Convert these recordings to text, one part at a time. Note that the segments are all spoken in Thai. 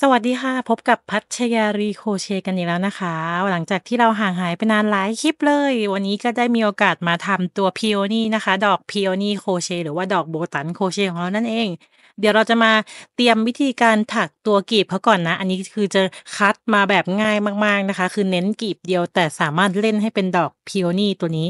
สวัสดีค่ะ พบกับพัชยารีโคเชกันอีกแล้วนะคะ หลังจากที่เราห่างหายไปนานหลายคลิปเลย วันนี้ก็ได้มีโอกาสมาทำตัวพีโอนี่นะคะ ดอกพีโอนี่โคเชหรือว่าดอกโบตันโคเชของเรานั่นเองเดี๋ยวเราจะมาเตรียมวิธีการถักตัวกีบเขาก่อนนะ อันนี้คือจะคัดมาแบบง่ายมากๆนะคะ คือเน้นกีบเดียวแต่สามารถเล่นให้เป็นดอกพีโอนี่ตัวนี้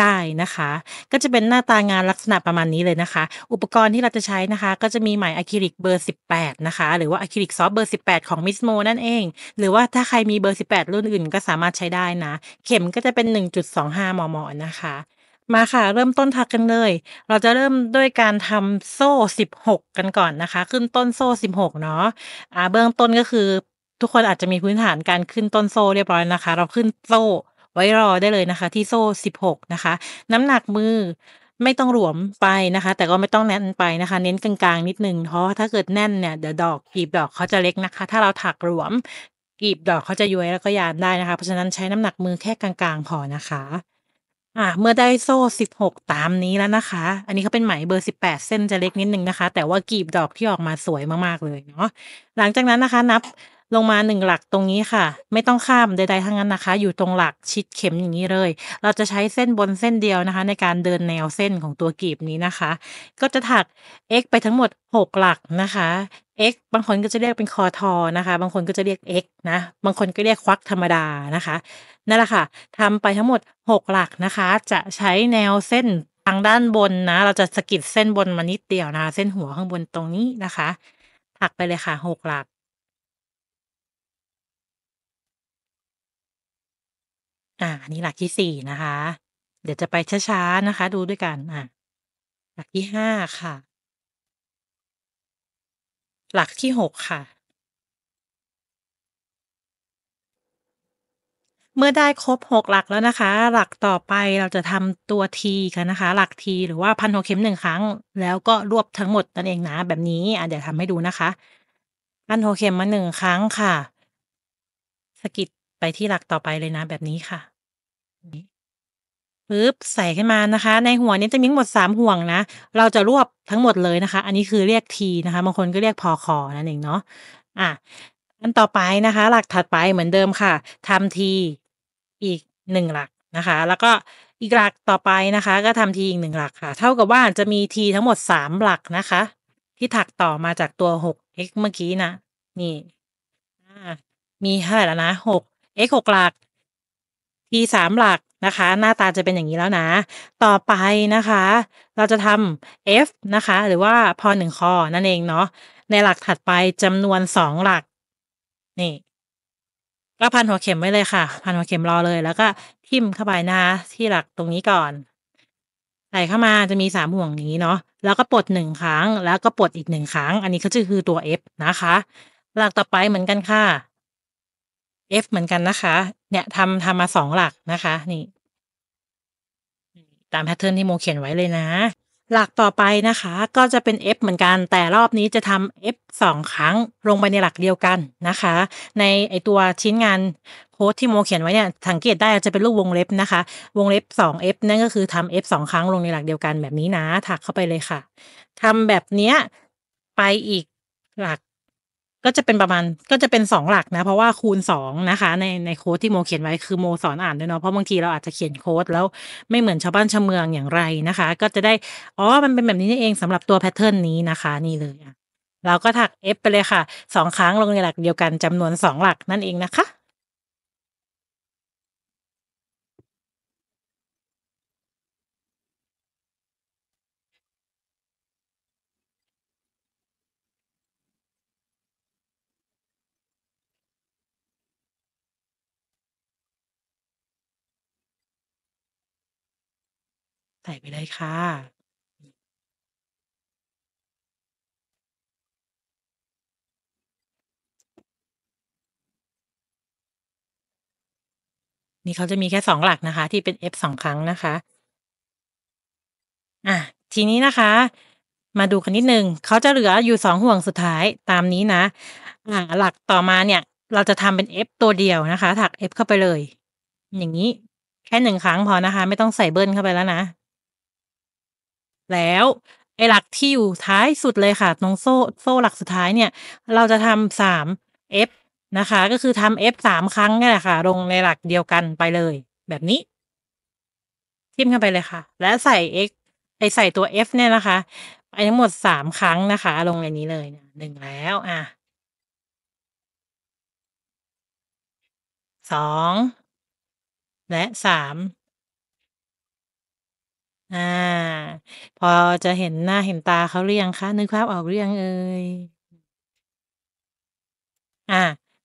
ได้นะคะ ก็จะเป็นหน้าตางานลักษณะประมาณนี้เลยนะคะ อุปกรณ์ที่เราจะใช้นะคะ ก็จะมีไหมอะคริลิกเบอร์ 18 นะคะ หรือว่าอะคริลิกซอฟเบอร์ 18 ของมิสโมนั่นเอง หรือว่าถ้าใครมีเบอร์18รุ่นอื่นก็สามารถใช้ได้นะ เข็มก็จะเป็น1.25มมนะคะมาค่ะเริ่มต้นทักกันเลย เราจะเริ่มด้วยการทำโซ่ 16 กันก่อนนะคะ ขึ้นต้นโซ่ 16เนาะอ่าเบื้องต้นก็คือทุกคนอาจจะมีพื้นฐานการขึ้นต้นโซ่เรียบร้อยนะคะ เราขึ้นโซ่ไว้รอได้เลยนะคะที่โซ่ 16 นะคะ น้ำหนักมือไม่ต้องหลวมไปนะคะ แต่ก็ไม่ต้องแน่นไปนะคะ เน้นกลางๆนิดนึงเพราะถ้าเกิดแน่นเนี่ยเดี๋ยวดอกกีบดอกเขาจะเล็กนะคะ ถ้าเราถักหลวมกีบดอกเขาจะย้วยแล้วก็ยานได้นะคะเพราะฉะนั้นใช้น้ำหนักมือแค่กลาง ๆพอนะคะอ่ะเมื่อได้โซ่สิบหกตามนี้แล้วนะคะ อันนี้เขาเป็นไหมเบอร์สิบแปดเส้นจะเล็กนิดนึงนะคะ แต่ว่ากีบดอกที่ออกมาสวยมาก ๆ เลยเนาะหลังจากนั้นนะคะ นับลงมาหนึ่งหลักตรงนี้ค่ะ ไม่ต้องข้ามใด ๆ ทั้งนั้นนะคะ อยู่ตรงหลักชิดเข็มอย่างนี้เลย เราจะใช้เส้นบนเส้นเดียวนะคะ ในการเดินแนวเส้นของตัวกีบนี้นะคะ ก็จะถัก x ไปทั้งหมด 6 หลักนะคะ X บางคนก็จะเรียกเป็นคอทอนะคะ บางคนก็จะเรียก X นะบางคนก็เรียกควักธรรมดานะคะ นั่นแหละค่ะทำไปทั้งหมด6หลักนะคะ จะใช้แนวเส้นทางด้านบนนะเราจะสกิดเส้นบนมานิดเดียวนะเส้นหัวข้างบนตรงนี้นะคะถักไปเลยค่ะหกหลัก อ่า นี่หลักที่สี่นะคะ เดี๋ยวจะไปช้าๆนะคะ ดูด้วยกันอ่ะ หลักที่ห้าค่ะหลักที่หกค่ะ เมื่อได้ครบหกหลักแล้วนะคะ หลักต่อไปเราจะทำตัวทีกันนะคะ หลักทีหรือว่าพันหัวเข็มหนึ่งครั้ง แล้วก็รวบทั้งหมดนั่นเองนะแบบนี้อ่ะเดี๋ยวทำให้ดูนะคะ พันหัวเข็มมาหนึ่งครั้งค่ะสกิดไปที่หลักต่อไปเลยนะแบบนี้ค่ะปึ๊บใส่ขึ้นมานะคะ ในหัวนี้จะมีทั้งหมดมห่วงนะเราจะรวบทั้งหมดเลยนะคะ อันนี้คือเรียกทีนะคะบางคนก็เรียกพอคอนั่นเองเนาะอ่ะอันต่อไปนะคะ หลักถัดไปเหมือนเดิมค่ะทำทีอีกหนึ่งหลักนะคะแล้วก็อีกหลักต่อไปนะคะ ก็ทำทีอีกหนึ่งหลักค่ะเท่ากับว่าจะมีทีทั้งหมดสามหลักนะคะที่ถักต่อมาจากตัวห x เมื่อกี้นะนี่มีเท่าไหร่แล้วนะ 6x กหลักทีสามหลักนะคะหน้าตาจะเป็นอย่างนี้แล้วนะ ต่อไปนะคะ เราจะทำ f นะคะ หรือว่าพอหนึ่งคอนั่นเองเนาะในหลักถัดไปจำนวนสองหลักนี่ก็พันหัวเข็มไว้เลยค่ะพันหัวเข็มรอเลยแล้วก็ทิ่มเข้าไปนะคะที่หลักตรงนี้ก่อนใส่เข้ามาจะมีสามห่วงนี้เนาะแล้วก็ปลดหนึ่งครั้ง แล้วก็ปลดอีกหนึ่งครั้ง อันนี้ก็คือตัว F นะคะหลักต่อไปเหมือนกันค่ะ F เหมือนกันนะคะ เนี่ยทำทำมาสองหลักนะคะนี่ ตามแพทเทิร์นที่โมเขียนไว้เลยนะ หลักต่อไปนะคะ ก็จะเป็น F เหมือนกัน แต่รอบนี้จะทำ F สองครั้งลงไปในหลักเดียวกันนะคะ ในไอตัวชิ้นงานโค้ดที่โมเขียนไว้เนี่ยสังเกตได้จะเป็นรูปวงเล็บนะคะ วงเล็บ 2F นั่นก็คือทำ F 2ครั้งลงในหลักเดียวกันแบบนี้นะถักเข้าไปเลยค่ะทำแบบเนี้ยไปอีกหลักก็จะเป็นประมาณก็จะเป็นสองหลักนะ เพราะว่าคูณสองนะคะ ในในโค้ดที่โมเขียนไว้คือโมสอนอ่านด้วยเนาะเพราะบางทีเราอาจจะเขียนโค้ด แล้วไม่เหมือนชาวบ้านชาวเมืองอย่างไรนะคะ ก็จะได้อ๋อ มันเป็นแบบนี้นี่เองสำหรับตัวแพทเทิร์นนี้นะคะ นี่เลยเราก็ถัก F ไปเลยค่ะสองครั้งลงในหลัก เดียวกันจำนวนสองหลักนั่นเองนะคะส่ไปเลยค่ะ นี่เขาจะมีแค่สองหลักนะคะ ที่เป็น F สองครั้งนะคะ อ่ะทีนี้นะคะ มาดูกันนิดนึงเขาจะเหลืออยู่สองห่วงสุดท้ายตามนี้นะอ่าหลักต่อมาเนี่ยเราจะทำเป็น F ตัวเดียวนะคะ ถัก F เข้าไปเลย อย่างนี้แค่หนึ่งครั้งพอนะคะ ไม่ต้องใส่เบิ้ลเข้าไปแล้วนะแล้วไอหลักที่ อยู่ ท้ายสุดเลยค่ะตรงโซ่โซ่หลักสุดท้ายเนี่ย เราจะทำสาม F นะคะ ก็คือทำ F สามครั้งนี่แหละค่ะลง ในหลักเดียวกันไปเลยแบบนี้ ทิมเข้าไปเลยค่ะ และใส่ X ไอใส่ตัว F เนี่ยนะคะ ไปทั้งหมดสามครั้งนะคะลงในนี้เลยหนึ่งแล้ว อ่ะสอง และสามอาพอจะเห็นหน้าเห็นตาเขาหรือยังคะนึกภาพออกหรือยังเอ่ยอ่า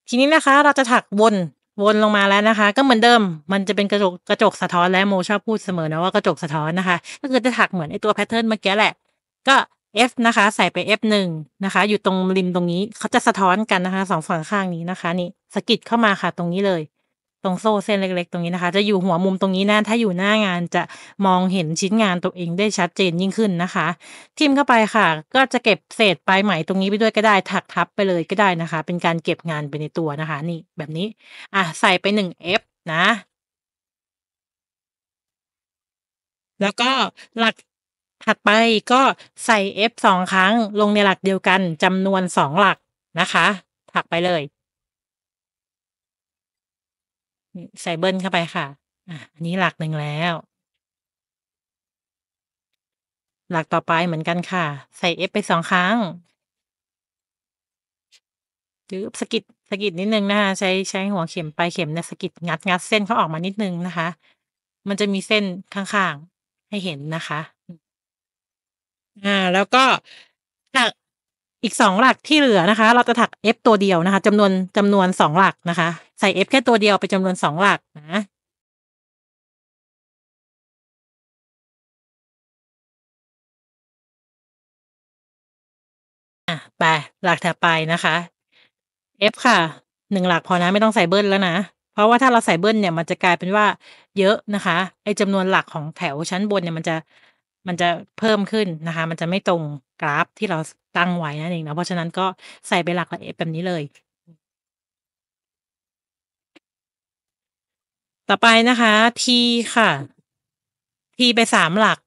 ทีนี้นะคะเราจะถักวนวนลงมาแล้วนะคะ ก็เหมือนเดิม มันจะเป็นกระจกกระจกสะท้อนและโมชอบพูดเสมอนะว่ากระจกสะท้อนนะคะ ก็คือจะถักเหมือนไอตัวแพทเทิร์นเมื่อกี้แหละ ก็ F นะคะ ใส่ไป f หนึ่งนะคะอยู่ตรงริมตรงนี้ เขาจะสะท้อนกันนะคะสองฝั่งข้างนี้นะคะ นี่สะกิดเข้ามาค่ะตรงนี้เลยตรงโซ่เส้นเล็ก ๆตรงนี้นะคะ จะอยู่หัวมุมตรงนี้นะถ้าอยู่หน้างานจะมองเห็นชิ้นงานตัวเองได้ชัดเจนยิ่งขึ้นนะคะ ทิมเข้าไปค่ะ ก็จะเก็บเศษปลายไหมตรงนี้ไปด้วยก็ได้ ถักทับไปเลยก็ได้นะคะเป็นการเก็บงานไปในตัวนะคะ นี่แบบนี้ อ่ะใส่ไปหนึ่ง F นะ แล้วก็หลักถัดไปก็ใส่ F สองครั้งลงในหลักเดียวกันจำนวนสองหลักนะคะ ถักไปเลยใส่เบิ้ลเข้าไปค่ะ อ่ะ อันนี้หลักหนึ่งแล้ว หลักต่อไปเหมือนกันค่ะ ใส่เอฟไปสองครั้งจร๊บสกิดสกิดนิดนึงนะคะ ใช้ใช้หัวเข็มปลายเข็มเนี่ยสกิดงัดงัดเส้นเขาออกมานิดนึงนะคะ มันจะมีเส้นข้าง ๆ ให้เห็นนะคะ อ่าแล้วก็อีกสองหลักที่เหลือนะคะ เราจะถัก f ตัวเดียวนะคะจำนวนจำนวนสองหลักนะคะใส่ f แค่ตัวเดียวไปจำนวนสองหลักนะไปหลักถัดไปนะคะ f ค่ะหนึ่งหลักพอนะไม่ต้องใส่เบิ้ลแล้วนะ เพราะว่าถ้าเราใส่เบิ้ลเนี่ยมันจะกลายเป็นว่าเยอะนะคะไอ้จำนวนหลักของแถวชั้นบนเนี่ยมันจะมันจะเพิ่มขึ้นนะคะ มันจะไม่ตรงกราฟ ที่เราตั้งไว้ นั่นเองนะเพราะฉะนั้นก็ใส่ไปหลักละเอียดแบบนี้เลย ต่อไปนะคะ t ค่ะ t ไปสามหลัก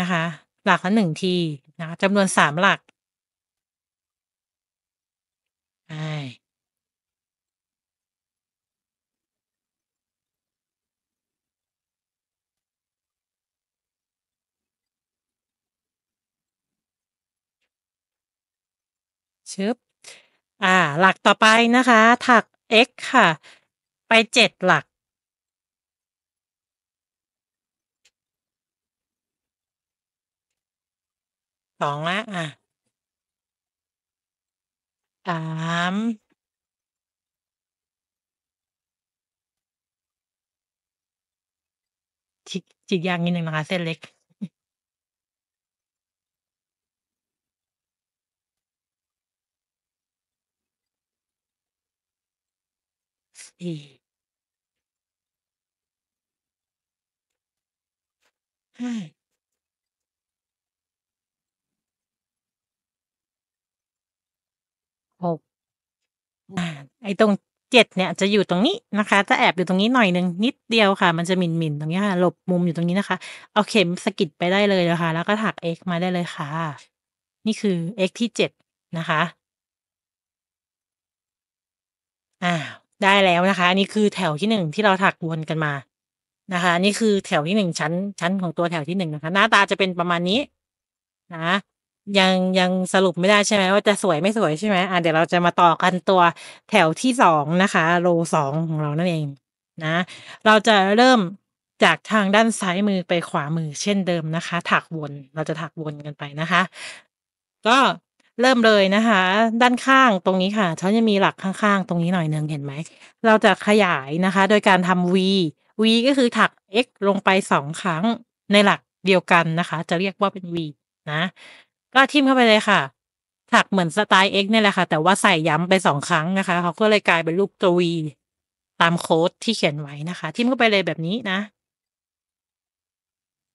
นะคะ หลักละหนึ่ง t นะคะจำนวนสามหลักใช่ชึบอ่า หลักต่อไปนะคะ ถัก x ค่ะ ไปเจ็ดหลัก สองละอ่ะสามจิก จิกยางนิดหนึ่งนะคะเส้นเล็กห้าหกาไอตรงเจ็ดเนี่ยจะอยู่ตรงนี้นะคะจะแอบอยู่ตรงนี้หน่อยหนึ่งนิดเดียวค่ะ มันจะหมินหมินตรงนี้ค่ะหลบมุมอยู่ตรงนี้นะคะ เอาเข็มสกิดไปได้เลยนะคะแล้วก็ถัก x มาได้เลยค่ะ นี่คือ x ที่เจ็ดนะคะอ่าได้แล้วนะคะอันนี้คือแถวที่หนึ่งที่เราถักวนกันมานะคะนี่คือแถวที่หนึ่งชั้น ชั้นของตัวแถวที่หนึ่งนะคะ หน้าตาจะเป็นประมาณนี้นะยังยังสรุปไม่ได้ใช่ไหม ว่าจะสวยไม่สวยใช่ไหมอ่ะเดี๋ยวเราจะมาต่อกันตัวแถวที่สองนะคะ โลสองของเรานั่นเองนะ เราจะเริ่มจากทางด้านซ้ายมือไปขวามือเช่นเดิมนะคะ ถักวนเราจะถักวนกันไปนะคะ ก็เริ่มเลยนะคะ ด้านข้างตรงนี้ค่ะเขาจะมีหลักข้างๆตรงนี้หน่อยหนึ่งเห็นไหมเราจะขยายนะคะ โดยการทำ V V ก็คือถัก x ลงไปสองครั้งในหลักเดียวกันนะคะ จะเรียกว่าเป็น V นะก็ทิมเข้าไปเลยค่ะ ถักเหมือนสไตล์ x นี่แหละค่ะ แต่ว่าใส่ย้ำไปสองครั้งนะคะเขาก็เลยกลายเป็นรูปตัว V ตามโค้ดที่เขียนไว้นะคะ ทิมเข้าไปเลยแบบนี้นะ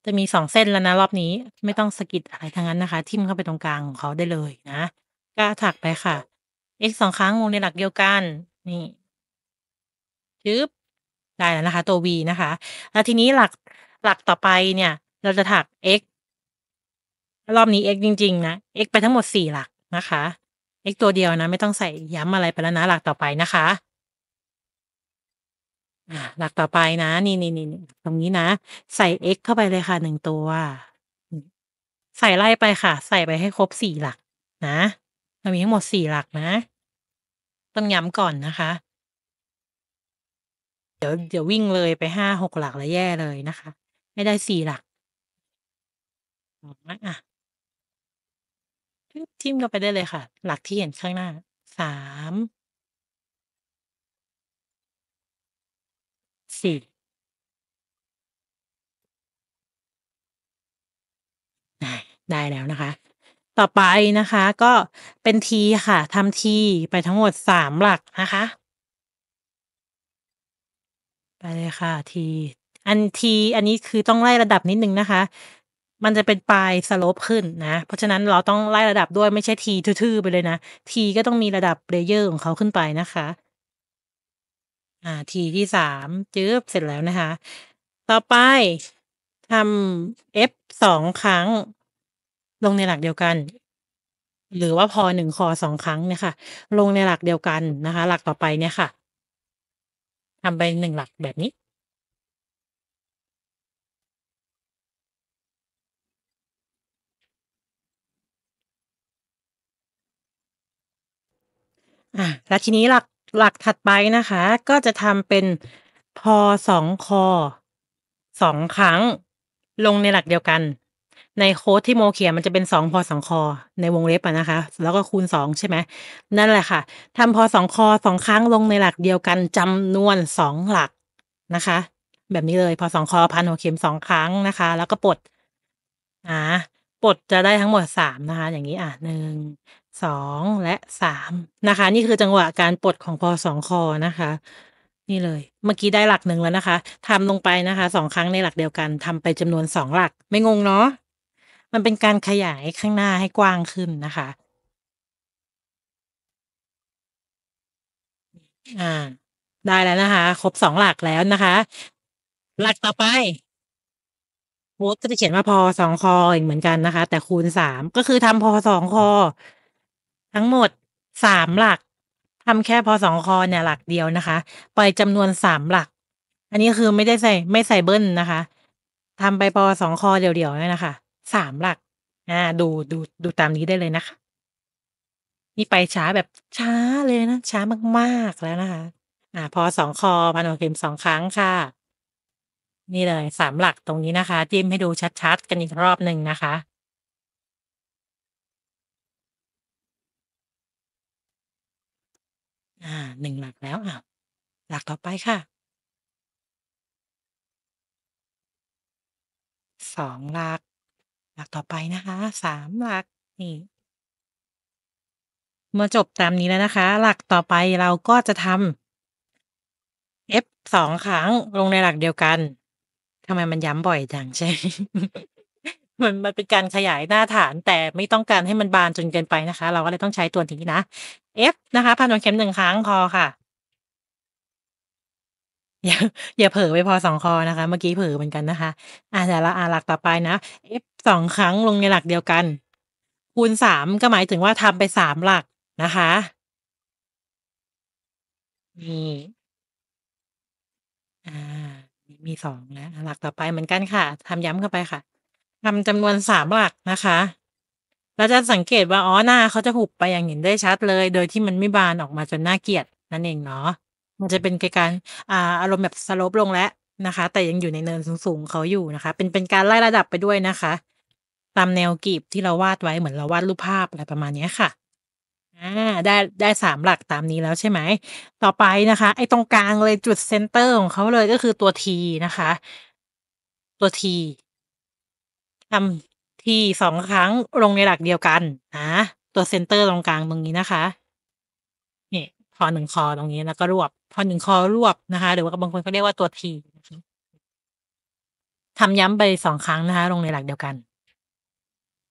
จะมีสองเส้นแล้วนะรอบนี้ไม่ต้องสกิดอะไรทั้งนั้นนะคะทิ่มเข้าไปตรงกลางของเขาได้เลยนะกล้าถักไปค่ะ x สองครั้งวงในหลักเดียวกันนี่ชึบได้แล้วนะคะตัว v นะคะแล้วทีนี้หลักหลักต่อไปเนี่ย เราจะถัก x รอบนี้ x จริง ๆ นะ x ไปทั้งหมดสี่หลักนะคะ x ตัวเดียวนะ ไม่ต้องใส่ย้ำอะไรไปแล้วนะหลักต่อไปนะคะหลักต่อไปนะ นี่นี่นี่ตรงนี้นะใส่ x เข้าไปเลยค่ะหนึ่งตัว ใส่ไล่ไปค่ะ ใส่ไปให้ครบสี่หลัก นะเรามีทั้งหมดสี่หลักนะ ต้องย้ำก่อนนะคะ เดี๋ยวเดี๋ยววิ่งเลยไปห้าหกหลักแล้วแย่เลยนะคะ ไม่ได้สี่หลักออ่ะะจทิ้มเข้าไปได้เลยค่ะ หลักที่เห็นข้างหน้าสามสี่ได้แล้วนะคะ ต่อไปนะคะก็เป็นทีค่ะทำทีไปทั้งหมดสามหลักนะคะไปเลยค่ะทีอันทีอันนี้คือต้องไล่ระดับนิดนึงนะคะ มันจะเป็นปลายสโลปขึ้นนะ เพราะฉะนั้นเราต้องไล่ระดับด้วยไม่ใช่ทีทื่อ ๆ ไปเลยนะทีก็ต้องมีระดับเลเยอร์ของเขาขึ้นไปนะคะอ่าทีที่สามจื๊บเสร็จแล้วนะคะ ต่อไปทำ F สองครั้ง ลงในหลักเดียวกัน หรือว่าพอหนึ่งคอสองครั้งเนี่ยค่ะลงในหลักเดียวกันนะคะ หลักต่อไปเนี่ยค่ะทำไปหนึ่งหลักแบบนี้อ่ะแล้วทีนี้หลักหลักถัดไปนะคะ ก็จะทำเป็นพอสองคอสองครั้ง ลงในหลักเดียวกัน ในโค้ดที่โมเขียนมันจะเป็นสองพอสองคอในวงเล็บอะนะคะ แล้วก็คูณสองใช่ไหมนั่นแหละค่ะทำพอสองคอสองครั้งลงในหลักเดียวกันจำนวนสองหลักนะคะ แบบนี้เลยพอสองคอพันหัวเข็มสองครั้งนะคะ แล้วก็ปลดอ่าปลดจะได้ทั้งหมดสามนะคะ อย่างนี้อ่ะหนึ่งสองและสามนะคะ นี่คือจังหวะการปลดของพอสองคอนะคะ นี่เลย เมื่อกี้ได้หลักหนึ่งแล้วนะคะ ทำลงไปนะคะสองครั้งในหลักเดียวกันทำไปจำนวนสองหลักไม่งงเนาะมันเป็นการขยายข้างหน้าให้กว้างขึ้นนะคะอ่าได้แล้วนะคะ ครบสองหลักแล้วนะคะ หลักต่อไปโวก็จะเขียนว่าพอสองคออีกเหมือนกันนะคะ แต่คูณสามก็คือทำพอสองคอทั้งหมดสามหลักทำแค่พอสองคอเนี่ยหลักเดียวนะคะปล่อยจำนวนสามหลัก อันนี้คือไม่ได้ใส่ ไม่ใส่เบิ้ลนะคะทำไปพอสองคอเดียวๆนี่นะคะสามหลักอ่าดูดูดูตามนี้ได้เลยนะคะ นี่ไปช้าแบบช้าเลยนะช้ามากๆแล้วนะคะ อ่า พอสองคอพันหัวเข็มสองครั้งค่ะ นี่เลยสามหลักตรงนี้นะคะจิ้มให้ดูชัดๆกันอีกรอบหนึ่งนะคะ่างหลักแล้วอ่ะหลักต่อไปค่ะ สองหลัก หลักต่อไปนะคะ สามหลัก นี่มาจบตามนี้แล้วนะคะ หลักต่อไปเราก็จะทำ f สองครั้งลงในหลักเดียวกันทำไมมันย้ำบ่อยจังใช่มันมันเป็นการขยายหน้าฐาน แต่ไม่ต้องการให้มันบานจนเกินไปนะคะ เราก็เลยต้องใช้ตัวนี้นะ F นะคะพันวงเข็มหนึ่งครั้งคอค่ะ อย่าอย่าเผลอไปพอสองคอนะคะ เมื่อกี้เผลอเหมือนกันนะคะ อ่าแต่วเราอ่าหลักต่อไปนะ F สองครั้งลงในหลักเดียวกัน คูณสามก็หมายถึงว่าทำไปสามหลักนะคะนี่อ่ามีสองแล้วหลักต่อไปเหมือนกันค่ะทำย้ำเข้าไปค่ะทำจำนวนสามหลักนะคะ เราจะสังเกตว่าอ๋อหน้าเขาจะหุบไปอย่างเห็นได้ชัดเลย โดยที่มันไม่บานออกมาจนน่าเกลียดนั่นเองเนาะ มันจะเป็นการอาอารมณ์แบบสลบลงแล้วนะคะ แต่ยังอยู่ในเนินสูง ๆเขาอยู่นะคะ เป็นเป็นการไล่ระดับไปด้วยนะคะ ตามแนวกรีบที่เราวาดไว้เหมือนเราวาดรูปภาพอะไรประมาณนี้ค่ะอ่าได้ได้สามหลักตามนี้แล้วใช่ไหม ต่อไปนะคะไอ้ตรงกลางเลยจุดเซนเตอร์ของเขาเลยก็คือตัวทีนะคะ ตัวทีทำทีสองครั้งลงในหลักเดียวกัน นะ ตัวเซนเตอร์ตรงกลางตรงนี้นะคะนี่คอหนึ่งคอ ตรงนี้แล้วก็รวบพอหนึ่งคอรวบนะคะ หรือว่าบางคนเขาเรียกว่าตัวทีทำย้ำไปสองครั้งนะคะลงในหลักเดียวกัน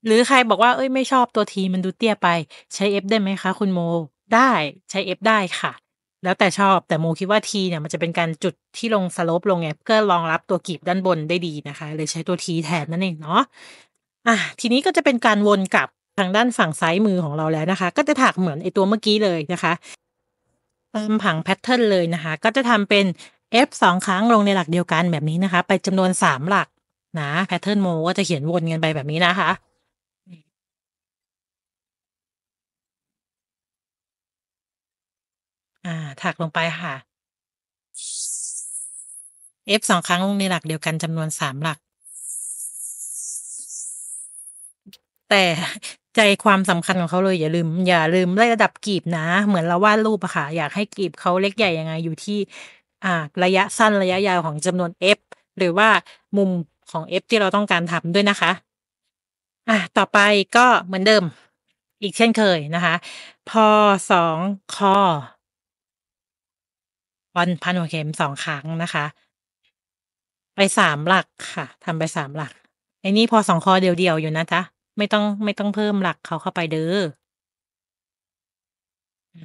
หรือใครบอกว่าเอ้ยไม่ชอบตัวทีมันดูเตี้ยไป ใช้เอฟได้ไหมคะ คุณโมได้ใช้เอฟได้ค่ะแล้วแต่ชอบแต่โมคิดว่าทีเนี่ย มันจะเป็นการจุดที่ลงสลบลงไงเพื่อรองรับตัวกีบด้านบนได้ดีนะคะ เลยใช้ตัวทีแทนนั่นเองเนาะอ่ะทีนี้ก็จะเป็นการวนกลับทางด้านฝั่งซ้ายมือของเราแล้วนะคะ ก็จะถักเหมือนไอตัวเมื่อกี้เลยนะคะเติมผังแพทเทิร์นเลยนะคะ ก็จะทำเป็น F 2ครั้งลงในหลักเดียวกันแบบนี้นะคะ ไปจำนวน3หลักนะแพทเทิร์นโมก็จะเขียนวนกันไปแบบนี้นะคะถักลงไปค่ะ F สองครั้งลงในหลักเดียวกันจำนวนสามหลัก แต่ใจความสำคัญของเขาเลยอย่าลืม อย่าลืมไล่ระดับกรีบนะเหมือนเราวาดรูปอะค่ะ อยากให้กรีบเขาเล็กใหญ่ยังไง อยู่ที่อ่าระยะสั้นระยะยาวของจำนวน F หรือว่ามุมของ F ที่เราต้องการทำด้วยนะคะอ่ะต่อไปก็เหมือนเดิมอีกเช่นเคยนะคะ พอสองคอวันพันหัวเข็มสองครั้งนะคะ ไปสามหลักค่ะ ทำไปสามหลักไอ้นี่พอสองคอเดียวๆอยู่นะจ๊ะไม่ต้องไม่ต้องเพิ่มหลักเขาเข้าไปเด้ออ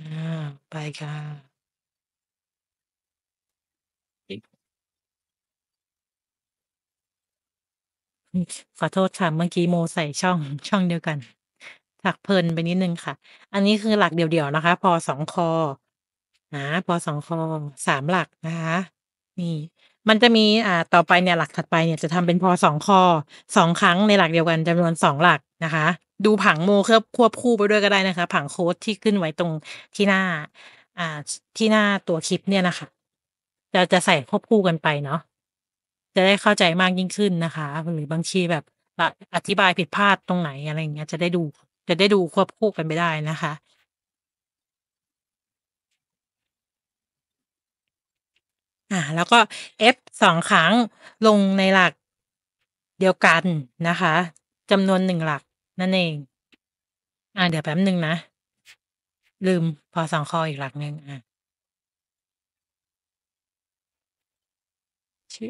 ไปค่ะขอโทษค่ะเมื่อกี้โมใส่ช่องช่องเดียวกัน ถักเพลินไปนิดนึงค่ะ อันนี้คือหลักเดี่ยวๆนะคะ พอสองคออ่าอสามหลักนะคะนี่ มันจะมีอ่า ต่อไปเนี่ยหลักถัดไป เนี่ยจะทำเป็นพอสองคงครั้งในหลักเดียวกันจำนวนสองหลักนะคะ ดูผังโมเควบควบคู่ไปด้วยก็ได้นะคะผังโค้ดที่ขึ้นไว้ตรงที่หน้าอ่าที่หน้าตัวคลิปเนี่ยนะคะเราจะใส่ควบคู่กันไปเนาะจะได้เข้าใจมากยิ่งขึ้นนะคะหรือบางทีแบบอธิบายผิดพลาดตรงไหนอะไรเงี้ยจะได้ดู จะได้ดูควบคู่กันไปได้นะคะอ่าแล้วก็ F สองครั้งลงในหลักเดียวกันนะคะจำนวนหนึ่งหลักนั่นเอง อ่าเดี๋ยวแป๊บหนึ่งนะ ลืมพอสองคออีกหลักหนึ่งอ่ะชื่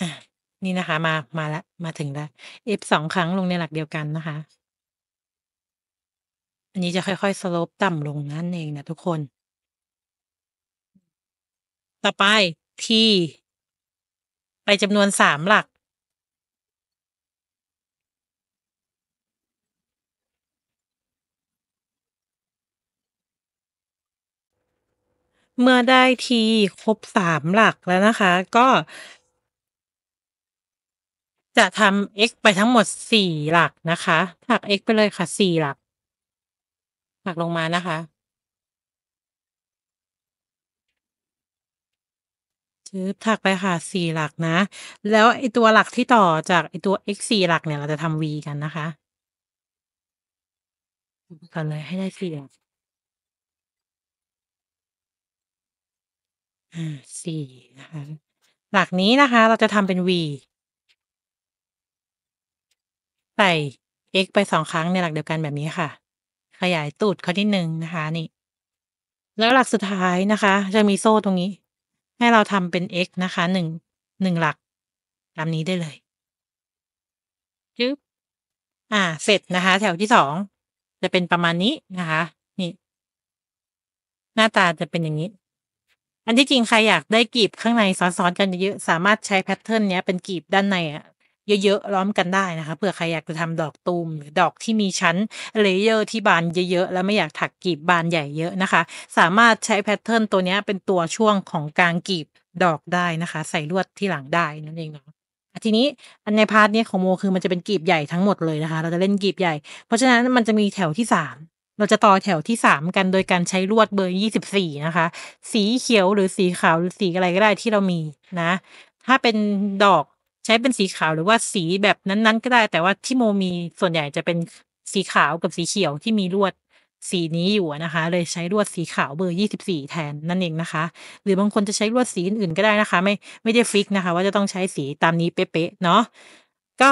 อ่านี่ นะคะ มา มาละมาถึงละ F สองครั้งลงในหลักเดียวกัน นะคะ อันนี้จะค่อยๆสโลปต่ำลง นั่นเอง นะ ทุกคน ต่อไป T ไปจำนวนสามหลัก เมื่อได้ทีครบสามหลักแล้วนะคะ ก็จะทำ x ไปทั้งหมดสี่หลักนะคะ ถัก x ไปเลยค่ะสี่หลักถักลงมานะคะซืบถักไปค่ะสี่หลักนะ แล้วไอตัวหลักที่ต่อจากไอตัว x สี่หลักเนี่ย เราจะทำ v กันนะคะกันเลยให้ได้สี่หลักอ่สี่นะคะ หลักนี้นะคะเราจะทำเป็น v ใส่ x ไปสองครั้งในหลักเดียวกันแบบนี้ค่ะ ขยายตูดข้อที่หนึ่งนะคะนี่ แล้วหลักสุดท้ายนะคะ จะมีโซ่ตรงนี้ ให้เราทำเป็น x นะคะหนึ่งหนึ่งหลัก ตามนี้ได้เลยจึ๊บ อ่าเสร็จนะคะแถวที่สองจะเป็นประมาณนี้นะคะนี่หน้าตาจะเป็นอย่างนี้ อันที่จริง ใครอยากได้กีบข้างในซ้อนๆกันเยอะๆสามารถใช้แพทเทิร์นเนี้ยเป็นกีบด้านในอะเยอะๆล้อมกันได้นะคะเผื่อใครอยากจะทำดอกตูมหรือ ดอกที่มีชั้นเลเยอร์ที่บานเยอะๆแล้วไม่อยากถักกีบบานใหญ่เยอะนะคะ สามารถใช้แพทเทิร์นตัวนี้เป็นตัวช่วงของการกีบดอกได้นะคะ ใส่ลวดที่หลังได้นั่นเองเนาะทีนี้อันในพาร์ทนี้ของโมคือมันจะเป็นกีบใหญ่ทั้งหมดเลยนะคะ เราจะเล่นกีบใหญ่เพราะฉะนั้นมันจะมีแถวที่สามเราจะต่อแถวที่3กันโดยการใช้ลวดเบอร์24นะคะ สีเขียวหรือสีขาวหรือสีอะไรก็ได้ที่เรามีนะ ถ้าเป็นดอกช้เป็นสีขาวหรือว่าสีแบบนั้นๆก็ได้ แต่ว่าที่โมมีส่วนใหญ่จะเป็นสีขาวกับสีเขียวที่มีลวดสีนี้อยู่นะคะ เลยใช้ลวดสีขาวเบอร์ยี่สสิบี่แทนนั่นเองนะคะหรือบางคนจะใช้ลวดสีอื่นๆก็ได้นะคะไม่ไม่ได้ฟิกนะคะว่าจะต้องใช้สีตามนี้เป๊ะๆเนาะก็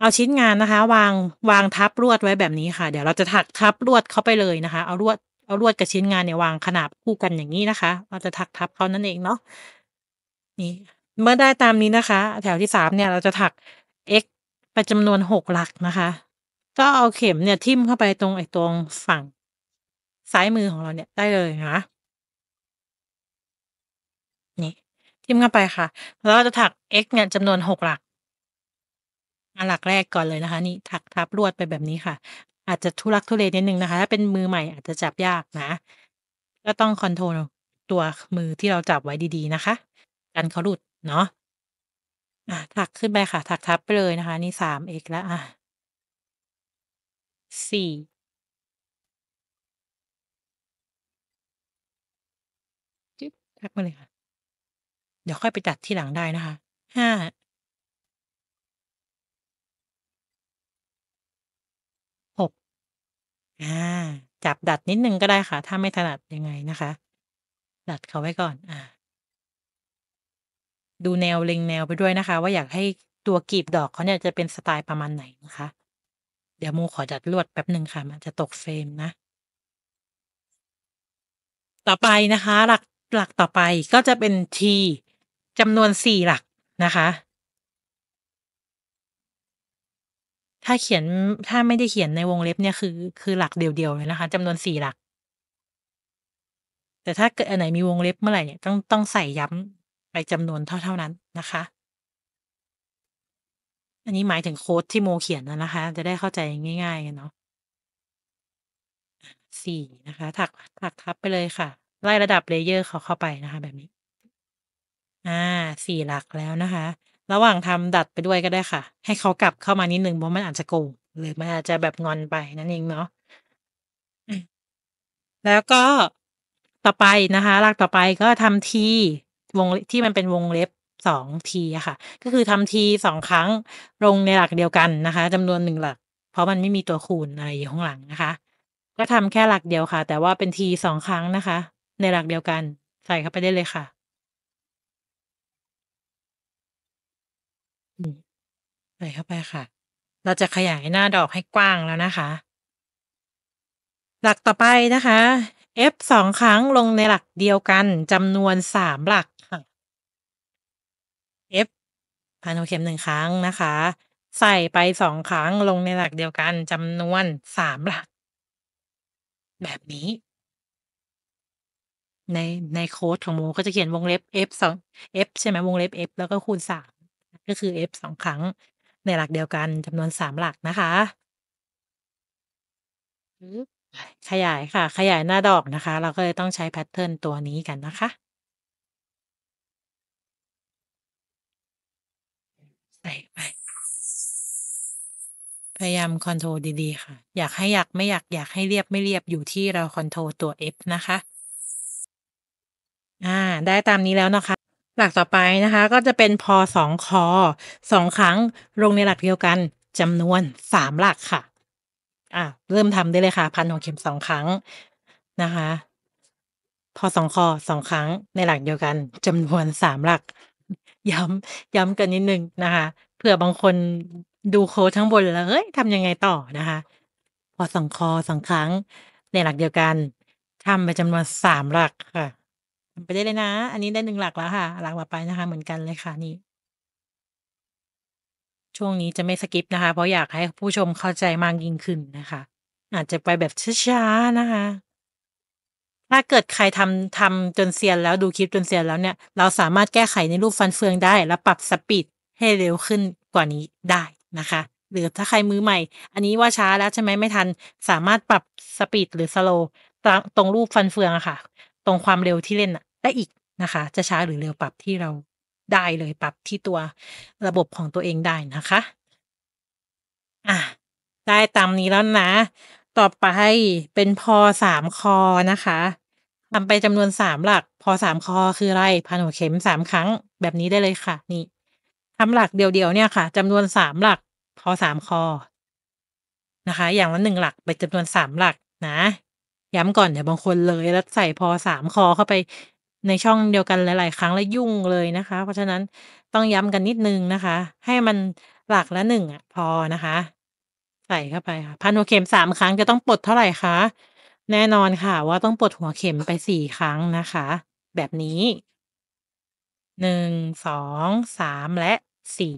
เอาชิ้นงานนะคะ วางวางทับลวดไว้แบบนี้ค่ะเดี๋ยวเราจะถักทับลวดเข้าไปเลยนะคะ เอาลวดเอาลวดกับชิ้นงานเนี่ยวางขนาบคู่กันอย่างนี้นะคะ เราจะถักทับเขานั่นเองเนาะนี่เมื่อได้ตามนี้นะคะ แถวที่สามเนี่ยเราจะถัก x ไปจำนวนหกหลักนะคะ ก็เอาเข็มเนี่ยทิ่มเข้าไปตรงไอ้ตรงฝั่งซ้ายมือของเราเนี่ยได้เลยนะนี่ทิ่มเข้าไปค่ะแล้วเราจะถัก x เนี่ยจำนวนหกหลักอันหลักแรกก่อนเลยนะคะ นี่ถักทับลวดไปแบบนี้ค่ะ อาจจะทุรักทุเลนิดนึงนะคะ ถ้าเป็นมือใหม่อาจจะจับยากนะก็ต้องคอนโทรลตัวมือที่เราจับไว้ดีๆนะคะ กันเขาหลุดเนาะอ่ะ ถักขึ้นไปค่ะ ถักทับไปเลยนะคะ นี่สามเอกแล้ว อ่ะสี่จิ๊บทักมาเลยค่ะ เดี๋ยวค่อยไปจัดที่หลังได้นะคะ ห้า หกอ่า จับดัดนิดนึงก็ได้ค่ะ ถ้าไม่ถนัดยังไงนะคะ ดัดเขาไว้ก่อน อ่าดูแนวเล็งแนวไปด้วยนะคะ ว่าอยากให้ตัวกลีบดอกเขาเนี่ยจะเป็นสไตล์ประมาณไหนนะคะ เดี๋ยวโมขอจัดลวดแป๊บหนึ่งค่ะมันจะตกเฟรมนะต่อไปนะคะ หลักหลักต่อไปก็จะเป็นทีจำนวนสี่หลักนะคะ ถ้าเขียนถ้าไม่ได้เขียนในวงเล็บเนี่ยคือ คือหลักเดียวๆเลยนะคะจำนวนสี่หลัก แต่ถ้าเกิดอันไหนมีวงเล็บเมื่อไหร่เนี่ยต้องต้องใส่ย้ำไปจำนวนเท่าเท่านั้นนะคะ อันนี้หมายถึงโค้ดที่โมเขียนนะคะ จะได้เข้าใจง่ายๆกันเนาะสี่นะคะถักถักทับไปเลยค่ะ ไล่ระดับเลเยอร์เขาเข้าไปนะคะแบบนี้ อ่าสี่หลักแล้วนะคะ ระหว่างทำดัดไปด้วยก็ได้ค่ะ ให้เขากลับเข้ามานิดนึงเพราะมันอาจจะโกงหรือมันอาจจะแบบงอนไป นั่นเองเนาะแล้วก็ต่อไปนะคะหลักต่อไปก็ทำทีวงที่มันเป็นวงเล็บสองทีอะค่ะ ก็คือทำทีสองครั้งลงในหลักเดียวกันนะคะจำนวนหนึ่งหลัก เพราะมันไม่มีตัวคูณอะไรอยู่ข้างหลังนะคะ ก็ทำแค่หลักเดียวค่ะ แต่ว่าเป็นทีสองครั้งนะคะ ในหลักเดียวกัน ใส่เข้าไปได้เลยค่ะใส่เข้าไปค่ะ เราจะขยายหน้าดอกให้กว้างแล้วนะคะ หลักต่อไปนะคะ f สองครั้งลงในหลักเดียวกันจำนวนสามหลักพานัวเข็มหนึ่งครั้งนะคะ ใส่ไปสองครั้ง ลงในหลักเดียวกันจำนวนสามหลัก แบบนี้ ในในโค้ดของโมก็จะเขียนวงเล็บ f สอง f ใช่ไหมวงเล็บ f แล้วก็คูณสามก็คือ f สองครั้ง ในหลักเดียวกันจำนวนสามหลักนะคะขยายค่ะ ขยายหน้าดอกนะคะ เราก็เลยต้องใช้แพทเทิร์นตัวนี้กันนะคะพยายามคอนโทรลดี ๆ ค่ะ อยากให้อยากไม่อยาก อยากให้เรียบไม่เรียบอยู่ที่เราคอนโทรลตัว F นะคะอ่าได้ตามนี้แล้วนะคะหลักต่อไปนะคะ ก็จะเป็นพอสองคอสองครั้งลงในหลักเดียวกันจำนวนสามหลักค่ะอ่าเริ่มทำได้เลยค่ะพันหัวเข็มสองครั้งนะคะพอสองคอสองครั้งในหลักเดียวกันจำนวนสามหลัก ย้ำย้ำกันนิดนึงนะคะเผื่อบางคนดูโค้ดทั้งบนแล้วเอ้ยทำยังไงต่อนะคะ พอสองคอสองครั้ง ในหลักเดียวกัน ทำไปจำนวนสามหลักค่ะทำไปได้เลยนะ อันนี้ได้หนึ่งหลักแล้วค่ะ หลักต่อไปนะคะ เหมือนกันเลยค่ะนี่ ช่วงนี้จะไม่สกิปนะคะ เพราะอยากให้ผู้ชมเข้าใจมากยิ่งขึ้นนะคะ อาจจะไปแบบช้า ๆ นะคะ ถ้าเกิดใครทำทำจนเซียนแล้วดูคลิปจนเซียนแล้วเนี่ย เราสามารถแก้ไขในรูปฟันเฟืองได้ และปรับสปีดให้เร็วขึ้นกว่านี้ได้นะคะหรือถ้าใครมือใหม่ อันนี้ว่าช้าแล้วใช่ไหมไม่ทันสามารถปรับสปีดหรือสโลตรงรูปฟันเฟืองอะค่ะ ตรงความเร็วที่เล่นอะได้อีกนะคะ จะช้าหรือเร็วปรับที่เราได้เลยปรับที่ตัวระบบของตัวเองได้นะคะอ่ะได้ตามนี้แล้วนะต่อไปเป็นพอสามคอนะคะทำไปจำนวนสามหลักพอสามคอคืออะไรพันหัวเข็มสามครั้งแบบนี้ได้เลยค่ะนี่ทำหลักเดียวๆเนี่ยค่ะจำนวนสามหลัก พอสามคอนะคะ อย่างละหนึ่งหลักไปจำนวนสามหลักนะย้ำก่อนเดี๋ยวบางคนเลยแล้วใส่พอสามคอเข้าไปในช่องเดียวกันหลาย ๆ ครั้งแล้วยุ่งเลยนะคะ เพราะฉะนั้นต้องย้ำกันนิดนึงนะคะ ให้มันหลักละหนึ่งอ่ะพอนะคะ ใส่เข้าไปค่ะพันหัวเข็มสามครั้งจะต้องปลดเท่าไหร่คะแน่นอนค่ะ ว่าต้องปลดหัวเข็มไปสี่ครั้งนะคะ แบบนี้หนึ่งสองสามและสี่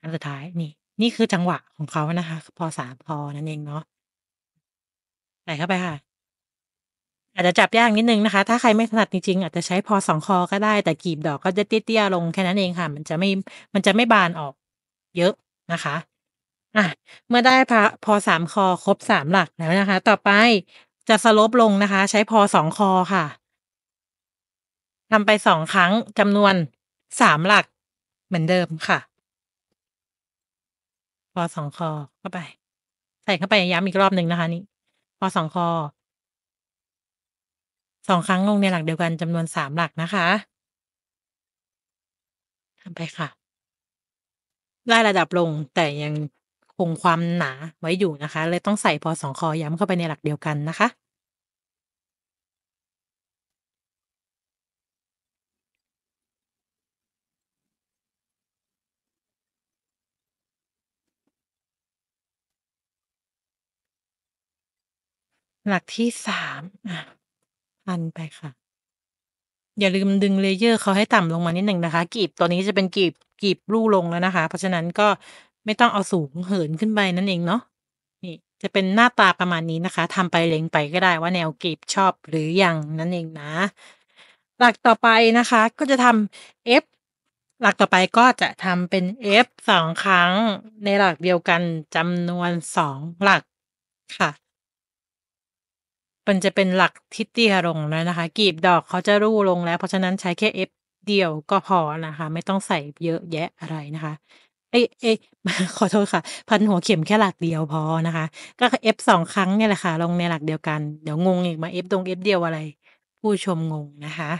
อันสุดท้ายนี่นี่คือจังหวะของเขานะคะ พอสามพอนั่น เองเนาะใส่เข้าไปค่ะ อาจจะจับยากนิดนึงนะคะ ถ้าใครไม่ถนัดจริงๆอาจจะใช้พอสองคอก็ได้แต่กีบดอกก็จะเตี้ยๆลงแค่นั้นเองค่ะ มันจะไม่มันจะไม่บานออกเยอะนะคะ อ่ะเมื่อได้พอพอสามคอครบสามหลักแล้วนะคะ ต่อไปจะสลบลงนะคะ ใช้พอสองคอค่ะทำไปสองครั้งจำนวนสามหลักเหมือนเดิมค่ะ พอสองคอเข้าไป ใส่เข้าไปย้ำอีกรอบหนึ่งนะคะนี่พอสองคอสองครั้งลงในหลักเดียวกันจำนวนสามหลักนะคะทำไปค่ะ ได้ระดับลงแต่ยังคงความหนาไว้อยู่นะคะเลยต้องใส่พอสองคอย้ำเข้าไปในหลักเดียวกันนะคะหลักที่สามอ่ะพันไปค่ะ อย่าลืมดึงเลเยอร์เขาให้ต่ำลงมานิดหนึ่งนะคะกีบตัวนี้จะเป็น กีบกีบลู่ลงแล้วนะคะ เพราะฉะนั้นก็ไม่ต้องเอาสูงเหินขึ้นไปนั่นเองเนาะ นี่จะเป็นหน้าตาประมาณนี้นะคะ ทำไปเล็งไปก็ได้ว่าแนว กีบชอบหรืออยังนั่นเองนะ หลักต่อไปนะคะ ก็จะทำ F หลักต่อไปก็จะทำเป็น F สองครั้ง ในหลักเดียวกัน จำนวนสองหลักค่ะมันจะเป็นหลักทิศเตี้ยลงแล้วนะคะกีบดอกเขาจะรูลงแล้วเพราะฉะนั้นใช้แค่ f เดียวก็พอนะคะ ไม่ต้องใส่เยอะแยะอะไรนะคะเอ้เอ้ขอโทษค่ะพันหัวเข็มแค่หลักเดียวพอนะคะก็ f สองครั้งเนี่ยแหละค่ะลงในหลักเดียวกันเดี๋ยวงงอีกมา f ตรง f เดียวอะไร ผู้ชมงงนะคะ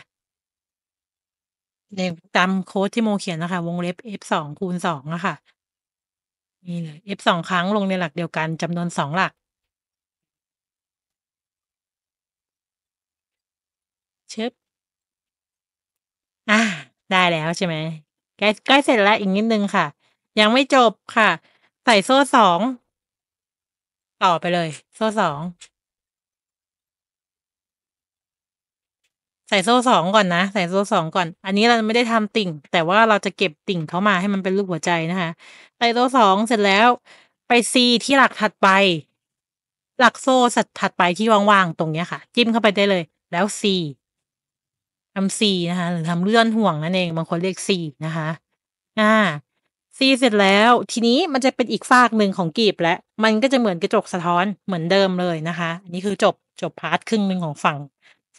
ในตามโค้ดที่โมเขียนนะคะ วงเล็บ f สองคูณสองอะค่ะนี่เลย f สองครั้งลงในหลักเดียวกันจำนวนสองหลักเชบอ่าได้แล้วใช่ไหมใกล้ใกล้เสร็จแล้วอีกนิดนึงค่ะ ยังไม่จบค่ะ ใส่โซ่สองต่อไปเลย โซ่สองใส่โซ่สองก่อนนะ ใส่โซ่สองก่อน อันนี้เราไม่ได้ทำติ่งแต่ว่าเราจะเก็บติ่งเข้ามาให้มันเป็นรูปหัวใจนะคะ ใส่โซ่สองเสร็จแล้ว ไปซีที่หลักถัดไป หลักโซ่สัดถัดไปที่ว่างๆ ตรงเนี้ยค่ะจิ้มเข้าไปได้เลย แล้วซีทำซีนะคะหรือทำเลื่อนห่วงนั่นเองบางคนเรียกซีนะคะอ่าซีเสร็จแล้ว ทีนี้มันจะเป็นอีกฝากหนึ่งของกีบ และ มันก็จะเหมือนกระจกสะท้อนเหมือนเดิมเลยนะคะ อันนี้คือจบจบพาร์ทครึ่งหนึ่งของฝั่ง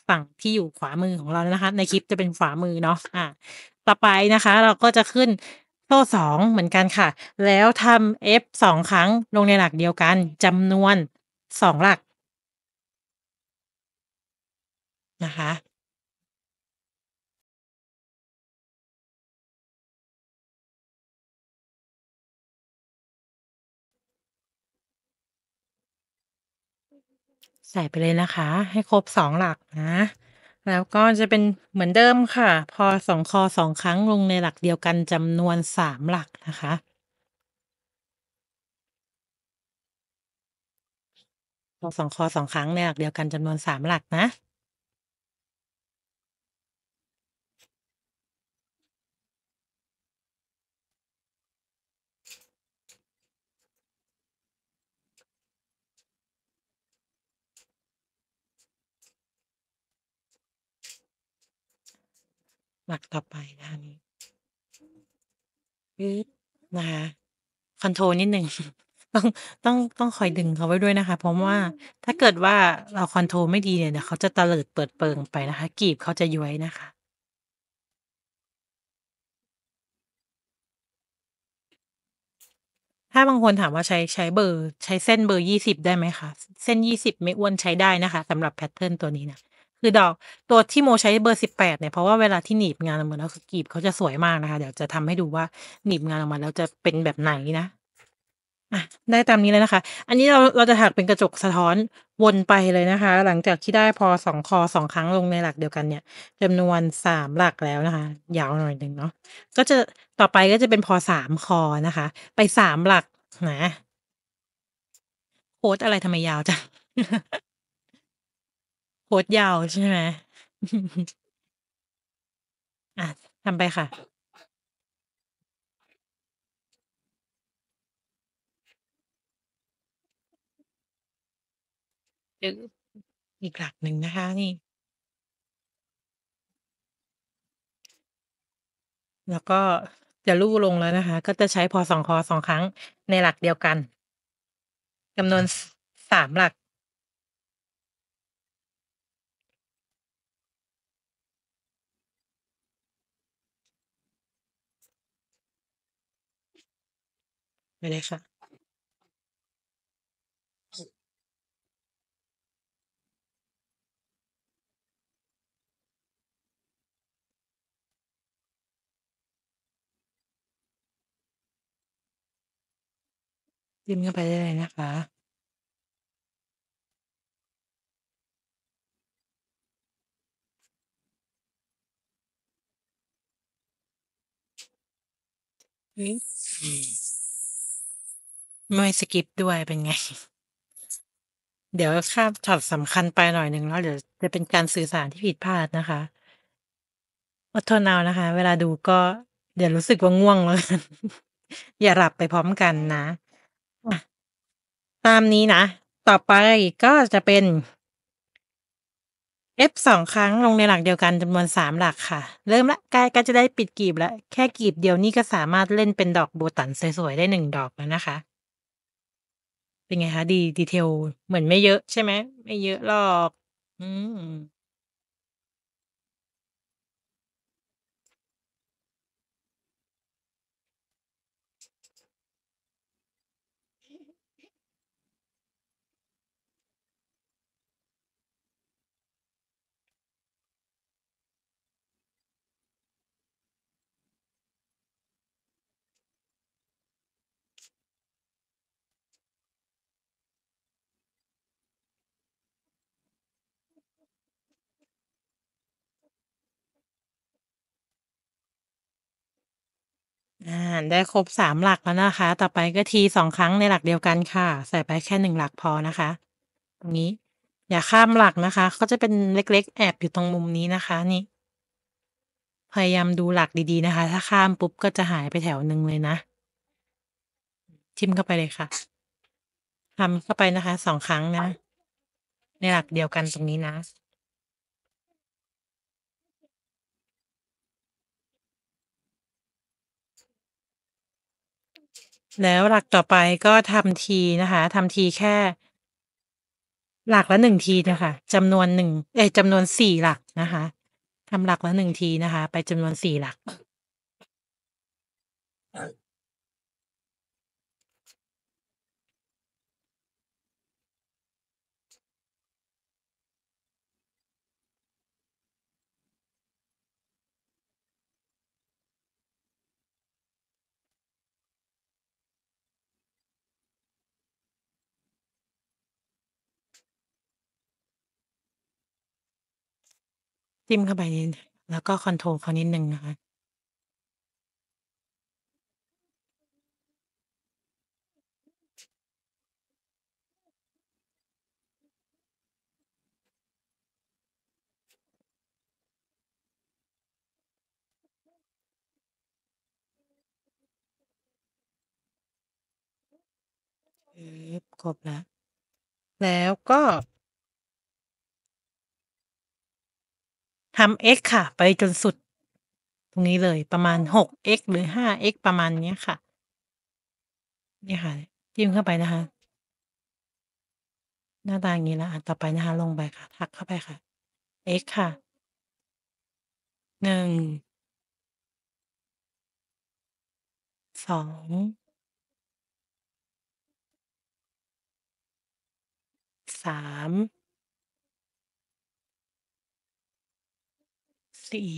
ฝั่งที่อยู่ขวามือของเรานะคะ ในคลิปจะเป็นขวามือเนาะอ่าต่อไปนะคะ เราก็จะขึ้นโซ่สองเหมือนกันค่ะ แล้วทำ F สองครั้งลงในหลักเดียวกันจำนวนสองหลัก นะคะใส่ไปเลยนะคะให้ครบสองหลักนะแล้วก็จะเป็นเหมือนเดิมค่ะ พอสองคอสองครั้งลงในหลักเดียวกันจำนวนสามหลักนะคะพอสองคอสองครั้งในหลักเดียวกันจำนวนสามหลักนะหลักต่อไปนะะนี่นะคะคอนโทรนิดหนึ่งต้องต้องต้องคอยดึงเขาไว้ด้วยนะคะ เพราะว่าถ้าเกิดว่าเราคอนโทรไม่ดีเนี่ยเขาจะตะเลิดเปิดเปิงไปนะคะ กีบเขาจะย้วยนะคะ ถ้าบางคนถามว่าใช้ใช้เบอร์ ใช้เส้นเบอร์ยี่สิบได้ไหมคะเส้นยี่สิบไม่อ้วนใช้ได้นะคะสำหรับแพทเทิร์นตัวนี้นะคือดอกตัวที่โมใช้เบอร์สิบแปดเนี่ยเพราะว่าเวลาที่หนีบงานออกมาแล้วกลีบเขาจะสวยมากนะคะเดี๋ยวจะทำให้ดูว่าหนีบงานออกมาแล้วจะเป็นแบบไหนนะอ่ะได้ตามนี้เลยนะคะ อันนี้เราเราจะถักเป็นกระจกสะท้อนวนไปเลยนะคะ หลังจากที่ได้พอสองคอสองครั้งลงในหลักเดียวกันเนี่ยจำนวนสามหลักแล้วนะคะ ยาวหน่อยหนึ่งเนาะก็จะต่อไปก็จะเป็นพอสามคอนะคะ ไปสามหลักนะโค้ดอะไรทำไมยาวจังโพสยาวใช่ไหมอ่ะทำไปค่ะ อีกหลักหนึ่งนะคะนี่ แล้วก็จะลู่ลงแล้วนะคะ ก็จะใช้พอสองคอสองครั้งในหลักเดียวกันจำนวนสามหลักไ่ได้ค่ะยิ้มเข้าไปได้เลยนะคะอืมไม่สกิปด้วยเป็นไง เดี๋ยวข้ามช็อตสำคัญไปหน่อยหนึ่งแล้วเดี๋ยวจะเป็นการสื่อสารที่ผิดพลาดนะคะอดทนเอานะคะ เวลาดูก็ เดี๋ยวรู้สึกว่า ง่วงแล้วกัน อย่าหลับไปพร้อมกันนะ ตามนี้นะ ต่อไปก็จะเป็น F สองครั้งลงในหลักเดียวกันจำนวนสามหลักค่ะ เริ่มละกายก็จะได้ปิดกีบแล้วแค่กีบเดียวนี่ก็สามารถเล่นเป็นดอกโบตันสวยๆได้หนึ่งดอกแล้วนะคะเป็นไงคะดีดีเทลเหมือนไม่เยอะใช่ไหมไม่เยอะหรอก อืมอได้ครบสามหลักแล้วนะคะ ต่อไปก็ทีสองครั้งในหลักเดียวกันค่ะใส่ไปแค่หนึ่งหลักพอนะคะ ตรงนี้ อย่าข้ามหลักนะคะก็จะเป็นเล็กๆ แอบอยู่ตรงมุมนี้นะคะ นี่พยายามดูหลักดีๆนะคะ ถ้าข้ามปุ๊บ ก็จะหายไปแถวหนึ่งเลยนะทิมเข้าไปเลยค่ะทำเข้าไปนะคะสองครั้งนะ ในหลักเดียวกันตรงนี้นะแล้วหลักต่อไปก็ทำทีนะคะทำทีแค่ หลักละหนึ่งทีนะคะจำนวนหนึ่งเอะจำนวนสี่หลักนะคะทำหลักละหนึ่งทีนะคะ ไปจำนวนสี่หลักจิ้มเข้าไป แล้วก็คอนโทรลเขานิดนึงนะคะครบแล้ว แล้วก็ทำ x ค่ะ ไปจนสุด ตรงนี้ เลย ประมาณ 6x หรือ 5x ประมาณนี้ค่ะนี่ค่ะจิ้มเข้าไปนะคะ หน้า ตาอย่างนี้แล้วต่อไป นะคะ ลง ไปค่ะ ทักเข้าไป ค่ะ x ค่ะ หนึ่ง สอง สามสี่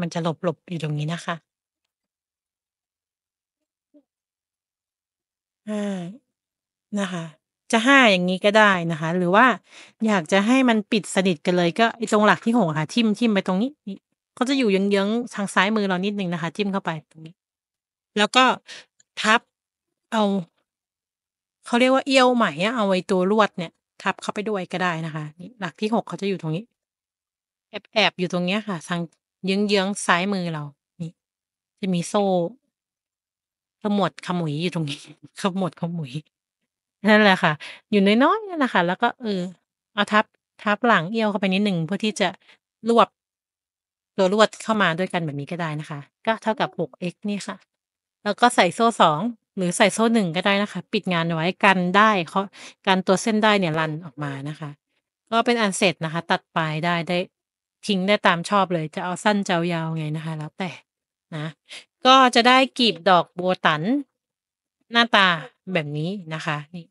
มันจะหลบหลบอยู่ตรงนี้นะคะห้านะคะ จะห้าอย่างนี้ก็ได้นะคะ หรือว่าอยากจะให้มันปิดสนิทกันเลยก็ไอ้ตรงหลักที่หกค่ะ ทิ่มทิ่มไปตรงนี้เขาจะอยู่ยืยองทางซ้ายมือเรานิดนึงนะคะจิ้มเข้าไปตรงนี้ แล้วก็ทับเอา เขาเรียกว่าเอี้ยวไหมเอาไว้ตัวลวดเนี่ย ทับเข้าไปด้วยก็ได้นะคะนี่หลักที่หกเขาจะอยู่ตรงนี้แอบๆอยู่ตรงเนี้ยค่ะทางเยื้องๆซ้ายมือเรานี่จะมีโซ่ขมวดขมุยอยู่ตรงนี้ขมวดขมุยนั่นแหละค่ะ อยู่น้อยๆนั่นแหละค่ะแล้วก็เออเอาทับทับหลังเอี้ยวเข้าไปนิดหนึ่งเพื่อที่จะรวบตัวรวดเข้ามาด้วยกันแบบนี้ก็ได้นะคะก็เท่ากับ 6x นี่ค่ะ แล้วก็ใส่โซ่สองหรือใส่โซ่หนึ่งก็ได้นะคะ ปิดงานไว้กันได้เขากันตัวเส้นได้เนี่ยรันออกมานะคะ ก็เป็นอันเสร็จนะคะ ตัดปลายได้ได้ทิ้งได้ตามชอบเลยจะเอาสั้นจะเอายาวไงนะคะ แล้วแต่นะก็จะได้กลีบดอกบัวตันหน้าตาแบบนี้นะคะนี่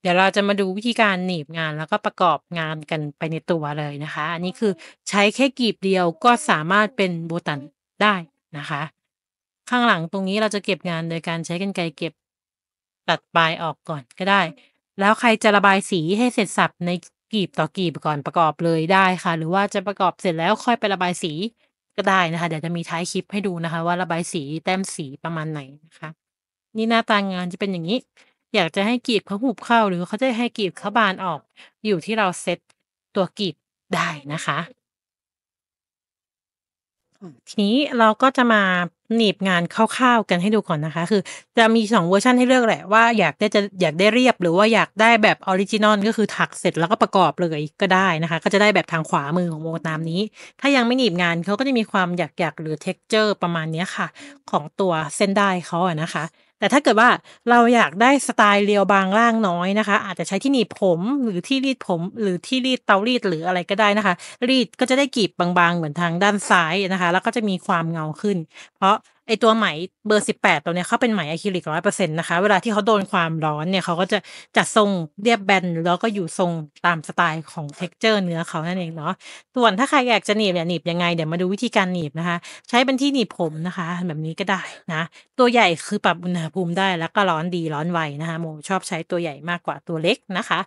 เดี๋ยวเราจะมาดูวิธีการหนีบงานแล้วก็ประกอบงานกันไปในตัวเลยนะคะ อันนี้คือใช้แค่กลีบเดียวก็สามารถเป็นโบตันได้นะคะ ข้างหลังตรงนี้เราจะเก็บงานโดยการใช้กรรไกรเก็บตัดปลายออกก่อนก็ได้ แล้วใครจะระบายสีให้เสร็จสับในกีบต่อกีบก่อนประกอบเลยได้ค่ะ หรือว่าจะประกอบเสร็จแล้วค่อยไประบายสีก็ได้นะคะ เดี๋ยวจะมีท้ายคลิปให้ดูนะคะว่าระบายสีแต้มสีประมาณไหนนะคะ นี่หน้าตางานจะเป็นอย่างนี้ อยากจะให้กีบเขาหุบเข้าหรือเขาจะให้กีบเขาบานออก อยู่ที่เราเซตตัวกีบได้นะคะทีนี้เราก็จะมาหนีบงานคร่าวๆกันให้ดูก่อนนะคะ คือ จะมีสองเวอร์ชันให้เลือกแหละ ว่าอยากได้จะอยากได้เรียบหรือว่าอยากได้แบบออริจินอลก็คือถักเสร็จแล้วก็ประกอบเลย ก็ได้นะคะ ก็จะได้แบบทางขวามือของโมตามนี้ ถ้ายังไม่หนีบงานเขาก็จะมีความหยักๆหรือเท็กเจอร์ประมาณนี้ค่ะของตัวเส้นได้เขาอะนะคะแต่ถ้าเกิดว่าเราอยากได้สไตล์เรียวบางล่างน้อยนะคะอาจจะใช้ที่หนีบผมหรือที่รีดผม หรือที่รีดเตารีดหรืออะไรก็ได้นะคะรีดก็จะได้กีบบางๆเหมือนทางด้านซ้ายนะคะ แล้วก็จะมีความเงาขึ้น เพราะไอตัวไหมเบอร์สิบแปดตัวเนี้ยเขาเป็นไหมอะคริลิกร้อยเปอร์เซ็นต์นะคะ เวลาที่เขาโดนความร้อนเนี่ยเขาก็จะจัดทรงเรียบแบนแล้วก็อยู่ทรงตามสไตล์ของเท็กเจอร์เนื้อเขานั่นเองเนาะส่วนถ้าใครอยากจะหนีบเนี่ยหนีบยังไงเดี๋ยวมาดูวิธีการหนีบนะคะ ใช้เป็นที่หนีบผมนะคะ แบบนี้ก็ได้นะ ตัวใหญ่คือปรับอุณหภูมิได้แล้วก็ร้อนดีร้อนไวนะคะโมชอบใช้ตัวใหญ่มากกว่าตัวเล็กนะคะ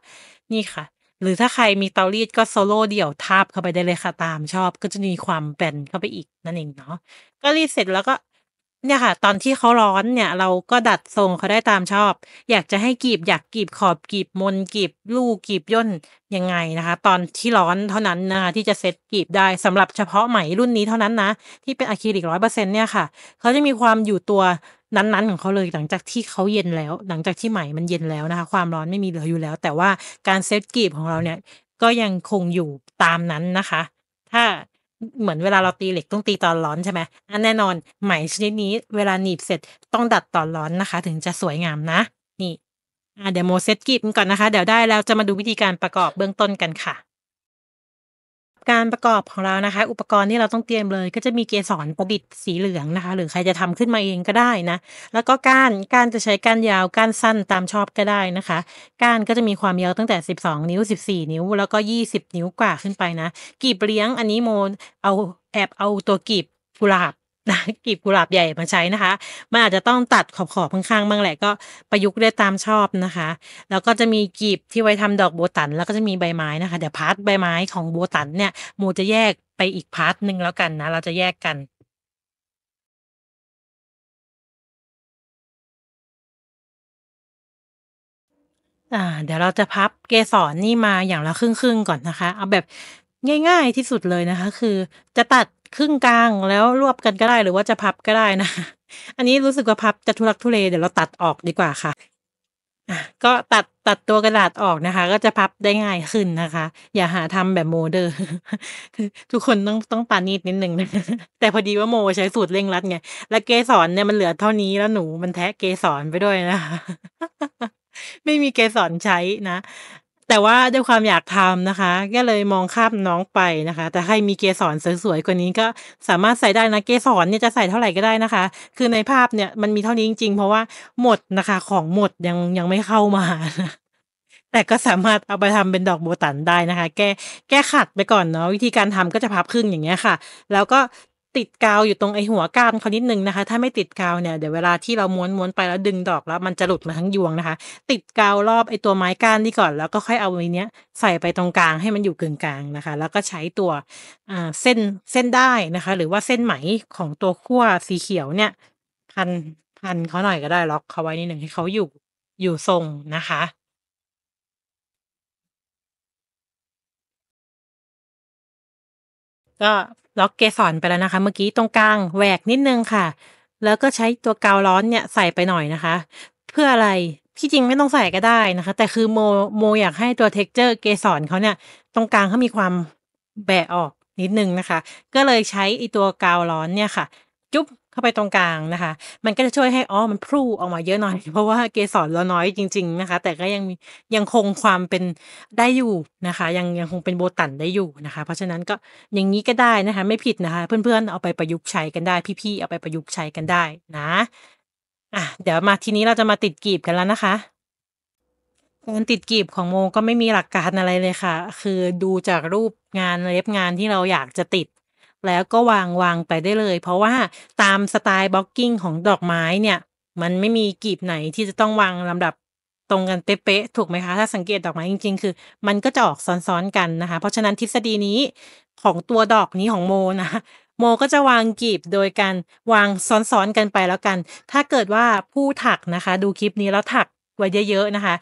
นี่ค่ะ หรือถ้าใครมีเตารีดก็โซโล่เดี่ยวทาบเข้าไปได้เลยค่ะ ตามชอบก็จะมีความแบนเข้าไปอีกนั่นเองเนาะก็รีดเสร็จแล้วก็เนี่ยค่ะตอนที่เขาร้อนเนี่ยเราก็ดัดทรงเขาได้ตามชอบ อยากจะให้กรีบอยากกรีบขอบกรีบมนกรีบลูกกรีบย่นยังไงนะคะ ตอนที่ร้อนเท่านั้นนะคะที่จะเซตกรีบได้สำหรับเฉพาะไหมรุ่นนี้เท่านั้นนะที่เป็นอะคริลิกร้อยเปอร์เซ็นต์เนี่ยค่ะเขาจะมีความอยู่ตัวนั้น ๆ ของเขาเลยหลังจากที่เขาเย็นแล้ว หลังจากที่ไหมมันเย็นแล้วนะคะความร้อนไม่มีเหลืออยู่แล้ว แต่ว่าการเซตกรีบของเราเนี่ยก็ยังคงอยู่ตามนั้นนะคะ ถ้าเหมือนเวลาเราตีเหล็กต้องตีตอนร้อนใช่ไหมอันแน่นอนไหมชนิดนี้เวลาหนีบเสร็จต้องดัดตอนร้อนนะคะ ถึงจะสวยงามนะ นี่เดี๋ยวโมเซตกิบก่อนนะคะ เดี๋ยวได้แล้ว จะมาดูวิธีการประกอบเบื้องต้นกันค่ะการประกอบของเรานะคะ อุปกรณ์ที่เราต้องเตรียมเลย ก็จะมีเกสรประดิษฐ์สีเหลืองนะคะ หรือใครจะทำขึ้นมาเองก็ได้นะ แล้วก็ก้านก้านจะใช้ก้านยาวก้านสั้นตามชอบก็ได้นะคะก้านก็จะมีความยาวตั้งแต่ 12 นิ้ว 14 นิ้ว แล้วก็ 20 นิ้วกว่าขึ้นไปนะกีบเลี้ยง อันนี้โมเอาแอบเอาตัวกีบกุหลาบนะกลีบกุหลาบใหญ่มาใช้นะคะ มันอาจจะต้องตัดขอบขอบข้างๆบ้างแหละก็ประยุกต์ได้ตามชอบนะคะ แล้วก็จะมีกลีบที่ไว้ทำดอกโบตันแล้วก็จะมีใบไม้นะคะ เดี๋ยวพาร์ทใบไม้ของโบตันเนี่ยโมจะแยกไปอีกพาร์ทหนึ่งแล้วกันนะ เราจะแยกกันอ่าเดี๋ยวเราจะพับเกสรนนี่มาอย่างละครึ่งๆก่อนนะคะ เอาแบบง่าย ๆที่สุดเลยนะคะ คือจะตัดครึ่งกลางแล้วรวบกันก็ได้หรือว่าจะพับก็ได้นะ อันนี้รู้สึกว่าพับจะทุรักทุเลเดี๋ยวเราตัดออกดีกว่าค่ะ ก็ตัดตัดตัวกระดาษออกนะคะ ก็จะพับได้ง่ายขึ้นนะคะ อย่าหาทำแบบโมเดอร์ทุกคนต้องต้องปานีดนิดนึงนะแต่พอดีว่าโมใช้สูตรเร่งรัดไงและเกสรเนี่ยมันเหลือเท่านี้แล้วหนูมันแทะเกสรไปด้วยนะะไม่มีเกสรใช้นะแต่ว่าด้วยความอยากทำนะคะก็เลยมองข้ามน้องไปนะคะ แต่ให้มีเกสรสวยๆกว่านี้ก็สามารถใส่ได้นะ เกสรเนี่ยจะใส่เท่าไหร่ก็ได้นะคะ คือในภาพเนี่ยมันมีเท่านี้จริงๆ เพราะว่าหมดนะคะ ของหมดยังยังไม่เข้ามา แต่ก็สามารถเอาไปทำเป็นดอกโบตันได้นะคะ แก้แก้ขัดไปก่อนเนาะ วิธีการทำก็จะพับครึ่งอย่างเงี้ยค่ะ แล้วก็ติดกาวอยู่ตรงไอหัวก้านเขานิดนึงนะคะ ถ้าไม่ติดกาวเนี่ยเดี๋ยวเวลาที่เราม้วนม้วนไปแล้วดึงดอกแล้ว มันจะหลุดมาทั้งยวงนะคะ ติดกาวรอบไอตัวไม้ก้านนี่ก่อน แล้วก็ค่อยเอาอันี้ยใส่ไปตรงกลางให้มันอยู่กึ่งกลางนะคะ แล้วก็ใช้ตัวอ่าเส้นเส้นได้นะคะ หรือว่าเส้นไหมของตัวขั้วสีเขียวเนี่ย พันพันเขาหน่อยก็ได้ล็อกเขาไว้นิดหนึ่งให้เขาอยู่อยู่ทรงนะคะก็ล็อกเกสรไปแล้วนะคะ เมื่อกี้ตรงกลางแหวกนิดนึงค่ะ แล้วก็ใช้ตัวกาวร้อนเนี่ยใส่ไปหน่อยนะคะ เพื่ออะไรที่จริงไม่ต้องใส่ก็ได้นะคะ แต่คือโมโมอยากให้ตัวเท็กเจอร์เกสรเขาเนี่ย ตรงกลางเขามีความแบะออกนิดนึงนะคะ ก็เลยใช้ไอตัวกาวร้อนเนี่ยค่ะ จุ๊บเข้าไปตรงกลางนะคะ มันก็จะช่วยให้อ๋อ มันพ่งออกมาเยอะหน่อย เพราะว่าเกสรเราน้อยจริง ๆ นะคะ แต่ก็ยังยังคงความเป็นได้อยู่นะคะ ยังยังคงเป็นโบตันได้อยู่นะคะ เพราะฉะนั้นก็อย่างนี้ก็ได้นะคะ ไม่ผิดนะคะ เพื่อนๆเอาไปประยุกต์ใช้กันได้ พี่ๆเอาไปประยุกต์ใช้กันได้นะ อ่ะเดี๋ยวมาทีนี้เราจะมาติดกีบกันแล้วนะคะการติดกีบของโมก็ไม่มีหลักการอะไรเลยค่ะ คือดูจากรูปงานเล็บงานที่เราอยากจะติดแล้วก็วางวางไปได้เลย เพราะว่าตามสไตล์บล็อกกิ้งของดอกไม้เนี่ยมันไม่มีกลีบไหนที่จะต้องวางลำดับตรงกันเป๊ะๆถูกไหมคะถ้าสังเกตดอกไม้จริง ๆ คือ มันก็จะออกซ้อน ๆ กันนะคะ เพราะฉะนั้นทฤษฎีนี้ของตัวดอกนี้ของโมนะโม ก็จะวางกลีบโดยการวางซ้อนๆกันไปแล้วกัน ถ้าเกิดว่าผู้ถักนะคะ ดูคลิปนี้แล้วถักไว้เยอะๆนะคะ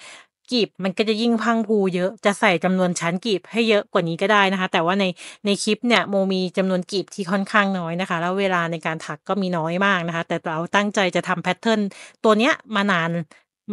กีบมันก็จะยิ่งพังพูเยอะ จะใส่จำนวนชั้นกีบให้เยอะกว่านี้ก็ได้นะคะ แต่ว่าในในคลิปเนี่ยโมมีจำนวนกีบที่ค่อนข้างน้อยนะคะ แล้วเวลาในการถักก็มีน้อยมากนะคะ แต่เราตั้งใจจะทำแพทเทิร์นตัวเนี้ยมานาน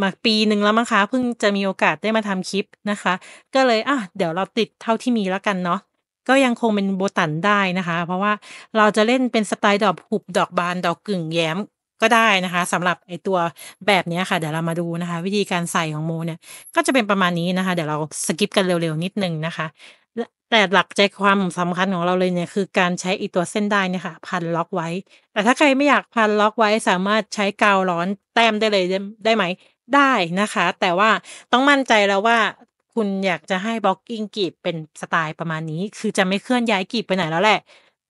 มาปีหนึ่งแล้วมั้งคะเพิ่งจะมีโอกาสได้มาทำคลิปนะคะ ก็เลยอ่ะเดี๋ยวเราติดเท่าที่มีแล้วกันเนาะก็ยังคงเป็นโบตันได้นะคะ เพราะว่าเราจะเล่นเป็นสไตล์ดอกหุบดอกบานดอกกึ่งแย้มก็ได้นะคะสำหรับไอตัวแบบนี้ค่ะเดี๋ยวเรามาดูนะคะ วิธีการใส่ของโมเนี่ยก็จะเป็นประมาณนี้นะคะเดี๋ยวเราสกิปกันเร็วๆ นิดนึงนะคะ แต่หลักใจความสำคัญของเราเลยเนี่ยคือการใช้อีตัวเส้นได้เนี่ยค่ะพันล็อกไว้ แต่ถ้าใครไม่อยากพันล็อกไว้สามารถใช้กาวร้อนแต้มได้เลยได้ไหม ได้นะคะ แต่ว่าต้องมั่นใจแล้วว่าคุณอยากจะให้บล็อกกิ้งกีบเป็นสไตล์ประมาณนี้ คือจะไม่เคลื่อนย้ายกีบไปไหนแล้วแหละ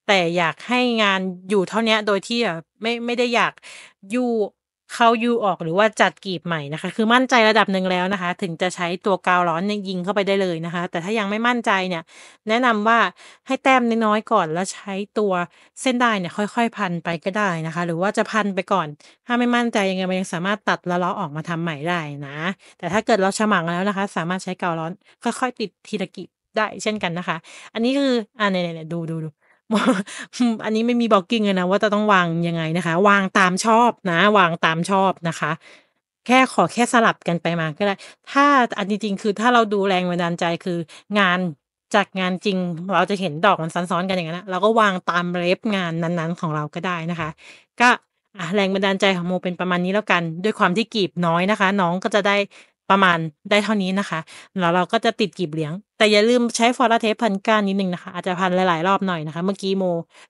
แต่อยากให้งานอยู่เท่านี้โดยที่แบบไม่ไม่ได้อยากยู่เข้ายูออกหรือว่าจัดกีบใหม่นะคะ คือมั่นใจระดับหนึ่งแล้วนะคะ ถึงจะใช้ตัวกาวร้อนยิงเข้าไปได้เลยนะคะ แต่ถ้ายังไม่มั่นใจเนี่ย แนะนำว่าให้แต้มน้อยๆก่อนแล้วใช้ตัวเส้นได้เนี่ยค่อย ๆ พันไปก็ได้นะคะ หรือว่าจะพันไปก่อน ถ้าไม่มั่นใจยังไงมันยังสามารถตัดละล้อออกมาทำใหม่ได้นะ แต่ถ้าเกิดเราฉมังแล้วนะคะ สามารถใช้กาวร้อนค่อยๆ ติดทีละกีบได้เช่นกันนะคะ อันนี้คืออ่าเนี่ยดูดูดูอันนี้ไม่มีบอกกิ้งเลยนะว่าจะต้องวางยังไงนะคะ วางตามชอบนะวางตามชอบนะคะ แค่ขอแค่สลับกันไปมาก็ได้ ถ้าอันจริงๆคือถ้าเราดูแรงบันดาลใจคือ งานจากงานจริง เราจะเห็นดอกมันซ้อนๆกันอย่างนั้นนะเราก็วางตามเล็บงานนั้นๆของเราก็ได้นะคะ ก็แรงบันดาลใจของโมเป็นประมาณนี้แล้วกัน ด้วยความที่กีบน้อยนะคะ น้องก็จะได้ประมาณได้เท่านี้นะคะแล้วเราก็จะติดกีบเหลียงแต่อย่าลืมใช้ฟอร์เทปพันก้านนิดนึงนะคะอาจจะพันหลายๆรอบหน่อยนะคะ เมื่อกี้โม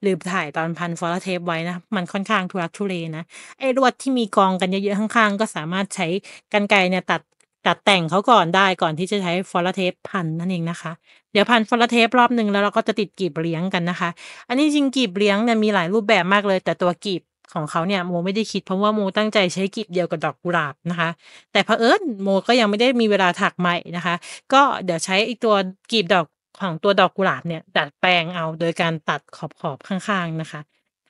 ลืมถ่ายตอนพันฟอร์เทปไว้นะมันค่อนข้างทุรักทุเลนะไอ้รวดที่มีกองกันเยอะๆข้าง ๆ ก็สามารถใช้กันไกเนี่ยตัดตัดแต่งเขาก่อนได้ก่อนที่จะใช้ฟอร์เทปพันนั่นเองนะคะเดี๋ยวพันฟอร์เทปรอบหนึ่งแล้วเราก็จะติดกีบเลี้ยงกันนะคะ อันนี้จริงกีบเลี้ยงเนี่ยมีหลายรูปแบบมากเลย แต่ตัวกีบของเขาเนี่ยโมไม่ได้คิดเพราะว่าโมตั้งใจใช้กลีบเดียวกับดอกกุหลาบนะคะ แต่เผอิญโมก็ยังไม่ได้มีเวลาถักใหม่นะคะก็เดี๋ยวใช้อีกตัวกลีบดอกของตัวดอกกุหลาบเนี่ยดัดแปลงเอาโดยการตัดขอบขอบข้าง ๆนะคะ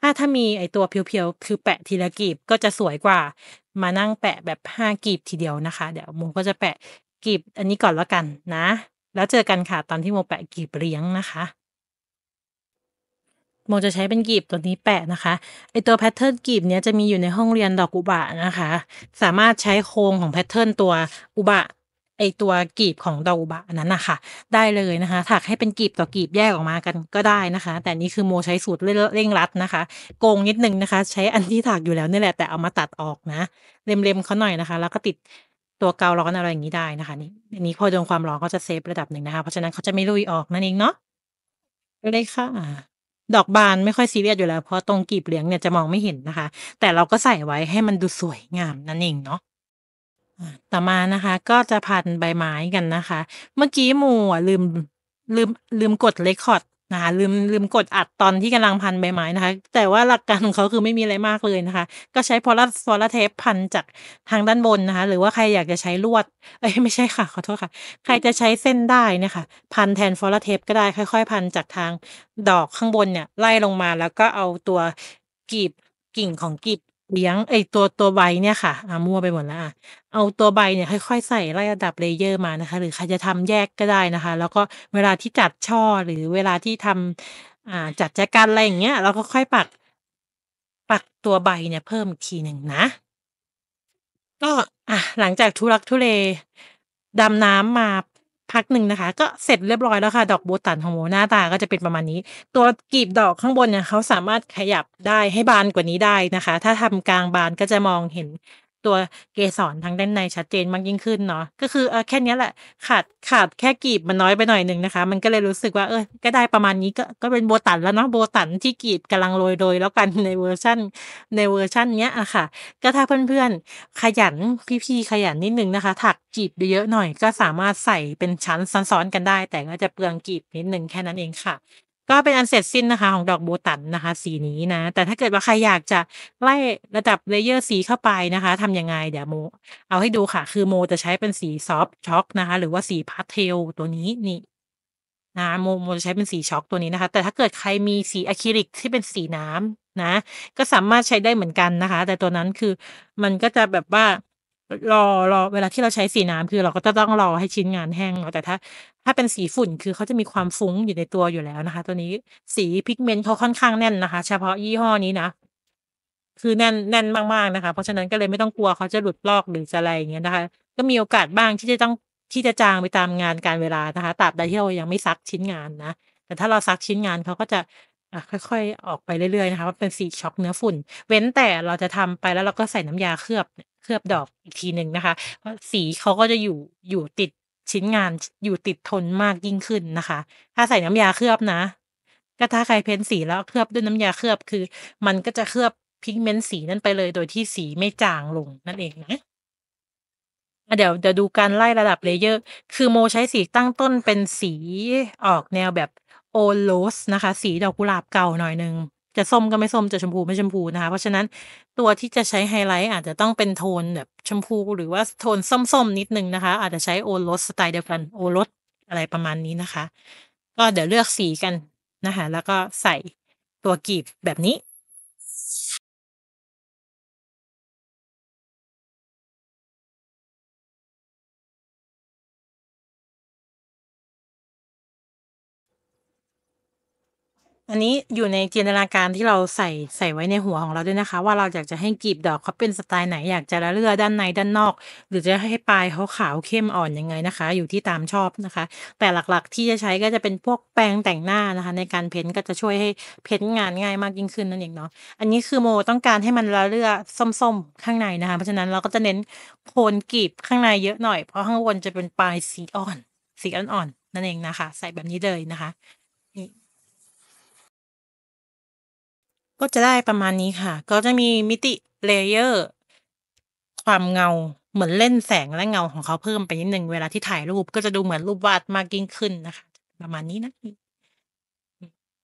ถ้าถ้ามีไอตัวเพียวๆคือแปะทีละกลีบก็จะสวยกว่า มานั่งแปะแบบห้ากลีบทีเดียวนะคะเดี๋ยวโมก็จะแปะกลีบอันนี้ก่อนแล้วกันนะ แล้วเจอกันค่ะตอนที่โมแปะกลีบเลี้ยงนะคะโมจะใช้เป็นกีบตัวนี้แปะนะคะไอตัวแพทเทิร์นกีบเนี้ยจะมีอยู่ในห้องเรียนดอกอุบะนะคะ สามารถใช้โครงของแพทเทิร์นตัวอุบะไอตัวกีบของดอกอุบะนั้นนะคะได้เลยนะคะ ถักให้เป็นกีบต่อกีบแยกออกมากันก็ได้นะคะ แต่นี่คือโมใช้สูตรเร่งรัดนะคะ โกงนิดนึงนะคะ ใช้อันที่ถักอยู่แล้วนี่แหละแต่เอามาตัดออกนะเล็มๆเขาหน่อยนะคะ แล้วก็ติดตัวกาวร้อนอะไรอย่างนี้ได้นะคะ นี่อันนี้พอโดนความร้อนเขาจะเซฟระดับหนึ่งนะคะเพราะฉะนั้นเขาจะไม่ลุยออกนั่นเองเนาะเลยค่ะดอกบานไม่ค่อยซีเรียสอยู่แล้วเพราะตรงกีบเหลืองเนี่ยจะมองไม่เห็นนะคะ แต่เราก็ใส่ไว้ให้มันดูสวยงามนั่นเองเนาะต่อมานะคะก็จะพันใบไม้กันนะคะ เมื่อกี้หมูลืมลืมลืมกดเรคคอร์ดนะคะลืมลืมกดอัดตอนที่กำลังพันใบไม้นะคะ แต่ว่าหลักการของเขาคือไม่มีอะไรมากเลยนะคะ ก็ใช้พอลาฟซลาเทปพันจากทางด้านบนนะคะ หรือว่าใครอยากจะใช้ลวดเอ้ยไม่ใช่ค่ะขอโทษค่ะ ใครจะใช้เส้นได้นะคะพันแทนฟซลาเทปก็ได้ค่อยๆ พันจากทางดอกข้างบนเนี่ยไล่ลงมาแล้วก็เอาตัวกีบกิ่งของกีบเลี้ยงไอตัวตัวใบเนี่ยค่ะอะมั่วไปหมดแล้วอ่ะเอาตัวใบเนี่ยค่อยๆใส่ไล่ระดับเลเยอร์มานะคะ หรือใครจะทำแยกก็ได้นะคะ แล้วก็เวลาที่จัดช่อหรือเวลาที่ทำอ่าจัดแจกันอะไรอย่างเงี้ยเราก็ค่อยปักปักตัวใบเนี่ยเพิ่มีทีหนึ่งนะ ก็อ่ะหลังจากทุลักทุเลดำน้ำมาพักหนึ่งนะคะก็เสร็จเรียบร้อยแล้วค่ะ ดอกโบตันของโมหน้าตาก็จะเป็นประมาณนี้ ตัวกีบดอกข้างบนเนี่ยเขาสามารถขยับได้ให้บานกว่านี้ได้นะคะ ถ้าทำกลางบานก็จะมองเห็นตัวเกสรทางด้านในชัดเจนมากยิ่งขึ้นเนาะก็คือเออแค่นี้แหละขาดขาดแค่กีบมันน้อยไปหน่อยหนึ่งนะคะ มันก็เลยรู้สึกว่าเออก็ได้ประมาณนี้ก็ก็เป็นโบตันแล้วเนาะโบตันที่กีบกำลังโรยโดยแล้วกันในเวอร์ชั่นในเวอร์ชั่นเนี้ยอะค่ะ ก็ถ้าเพื่อนๆขยันพี่ๆขยันนิดนึงนะคะ ถักกีบเยอะหน่อย ก็สามารถใส่เป็นชั้นซ้อนๆกันได้ แต่ก็จะเปลืองกีบนิดนึงแค่นั้นเองค่ะก็เป็นอันเสร็จสิ้นนะคะของดอกโบตันนะคะสีนี้นะ แต่ถ้าเกิดว่าใครอยากจะไล่ระดับเลเยอร์สีเข้าไปนะคะทำยังไง เดี๋ยวโม เอาให้ดูค่ะ คือโมจะใช้เป็นสีซอฟช็อกนะคะหรือว่าสีพาสเทลตัวนี้นี่ นะโมโมจะใช้เป็นสีช็อกตัวนี้นะคะ แต่ถ้าเกิดใครมีสีอะคริลิกที่เป็นสีน้ำนะ ก็สามารถใช้ได้เหมือนกันนะคะ แต่ตัวนั้นคือมันก็จะแบบว่ารอรอเวลาที่เราใช้สีน้ำคือเราก็จะต้องรอให้ชิ้นงานแห้งเนาะแต่ถ้า ถ้าเป็นสีฝุ่นคือเขาจะมีความฟุ้งอยู่ในตัวอยู่แล้วนะคะตัวนี้สีพิกเมนต์เขาค่อนข้างแน่นนะคะ เฉพาะยี่ห้อนี้นะ คือแน่นแน่นมาก ๆนะคะ เพราะฉะนั้นก็เลยไม่ต้องกลัวเขาจะหลุดลอกหรือจะอะไรอย่างเงี้ยนะคะ ก็มีโอกาสบ้างที่จะต้องที่จะจางไปตามงานการเวลานะคะตราบใดที่เรายังไม่ซักชิ้นงานนะแต่ถ้าเราซักชิ้นงานเขาก็จะอะค่อยๆ ออกไปเรื่อยๆ นะคะ ว่าเป็นสีช็อกเนื้อฝุ่น เว้นแต่เราจะทำไปแล้วเราก็ใส่น้ำยาเคลือบเคลือบดอกอีกทีหนึ่งนะคะเพราะสีเขาก็จะอยู่อยู่ติดชิ้นงานอยู่ติดทนมากยิ่งขึ้นนะคะ ถ้าใส่น้ำยาเคลือบนะ ก็ถ้าใครเพ้นสีแล้วเคลือบด้วยน้ำยาเคลือบคือ มันก็จะเคลือบพิกเมนต์สีนั้นไปเลย โดยที่สีไม่จางลงนั่นเองนะเดี๋ยวเดี๋ยวดูการไล่ระดับเลเยอร์ คือโมใช้สีตั้งต้นเป็นสีออกแนวแบบโอโลสนะคะ สีดอกกุหลาบเก่าหน่อยนึง จะส้มก็ไม่ส้มจะชมพูไม่ชมพูนะคะ เพราะฉะนั้นตัวที่จะใช้ไฮไลท์อาจจะต้องเป็นโทนแบบชมพูหรือว่าโทนส้มๆ นิดนึงนะคะ อาจจะใช้โอโลสสไตล์เดียวกันโอโลสอะไรประมาณนี้นะคะ ก็เดี๋ยวเลือกสีกันนะคะ แล้วก็ใส่ตัวกีบแบบนี้อันนี้อยู่ในจินตนาการที่เราใส่ใส่ไว้ในหัวของเราด้วยนะคะ ว่าเราอยากจะให้กลีบดอกเขาเป็นสไตล์ไหนอยากจะละเลือด้านในด้านนอก หรือจะให้ปลายเขาขาวเข้มอ่อนยังไงนะคะ อยู่ที่ตามชอบนะคะ แต่หลักๆที่จะใช้ก็จะเป็นพวกแปรงแต่งหน้านะคะ ในการเพ้นก็จะช่วยให้เพ้นงานง่ายมากยิ่งขึ้นนั่นเองเนาะอันนี้คือโม ต้องการให้มันละเลือส้มๆ ข้างในนะคะเพราะฉะนั้นเราก็จะเน้นโคนกลีบข้างในเยอะหน่อยเพราะข้างบนจะเป็นปลายสีอ่อน สีอ่อนๆนั่นเองนะคะ ใส่แบบนี้เลยนะคะก็จะได้ประมาณนี้ค่ะ ก็จะมีมิติเลเยอร์ความเงาเหมือนเล่นแสงและเงาของเขาเพิ่มไปนิดหนึ่งเวลาที่ถ่ายรูป ก็จะดูเหมือนรูปวาดมากยิ่งขึ้นนะคะ ประมาณนี้นะ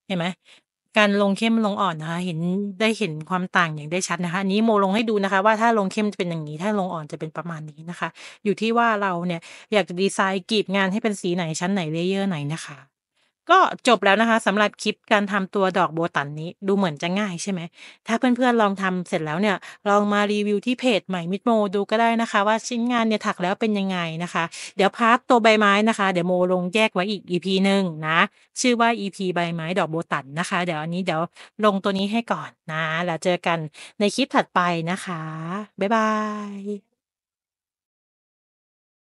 เห็นไหมการลงเข้มลงอ่อนนะคะ เห็นได้เห็นความต่างอย่างได้ชัดนะคะอันนี้โมลงให้ดูนะคะ ว่าถ้าลงเข้มจะเป็นอย่างนี้ ถ้าลงอ่อนจะเป็นประมาณนี้นะคะ อยู่ที่ว่าเราเนี่ย อยากจะดีไซน์กรีบงานให้เป็นสีไหนชั้นไหนเลเยอร์ไหนนะคะก็จบแล้วนะคะสำหรับคลิปการทำตัวดอกโบตันนี้ดูเหมือนจะง่ายใช่ไหม ถ้าเพื่อนๆลองทำเสร็จแล้วเนี่ย ลองมารีวิวที่เพจใหม่มิดโม ดูก็ได้นะคะ ว่าชิ้นงานเนี่ยถักแล้วเป็นยังไงนะคะ เดี๋ยวพาร์ตตัวใบไม้นะคะเดี๋ยวโมลงแยกไว้อีกอีพีหนึ่งนะชื่อว่า EP ใบไม้ดอกโบตันนะคะ เดี๋ยวอันนี้เดี๋ยวลงตัวนี้ให้ก่อนนะ แล้วเจอกันในคลิปถัดไปนะคะบ๊ายบาย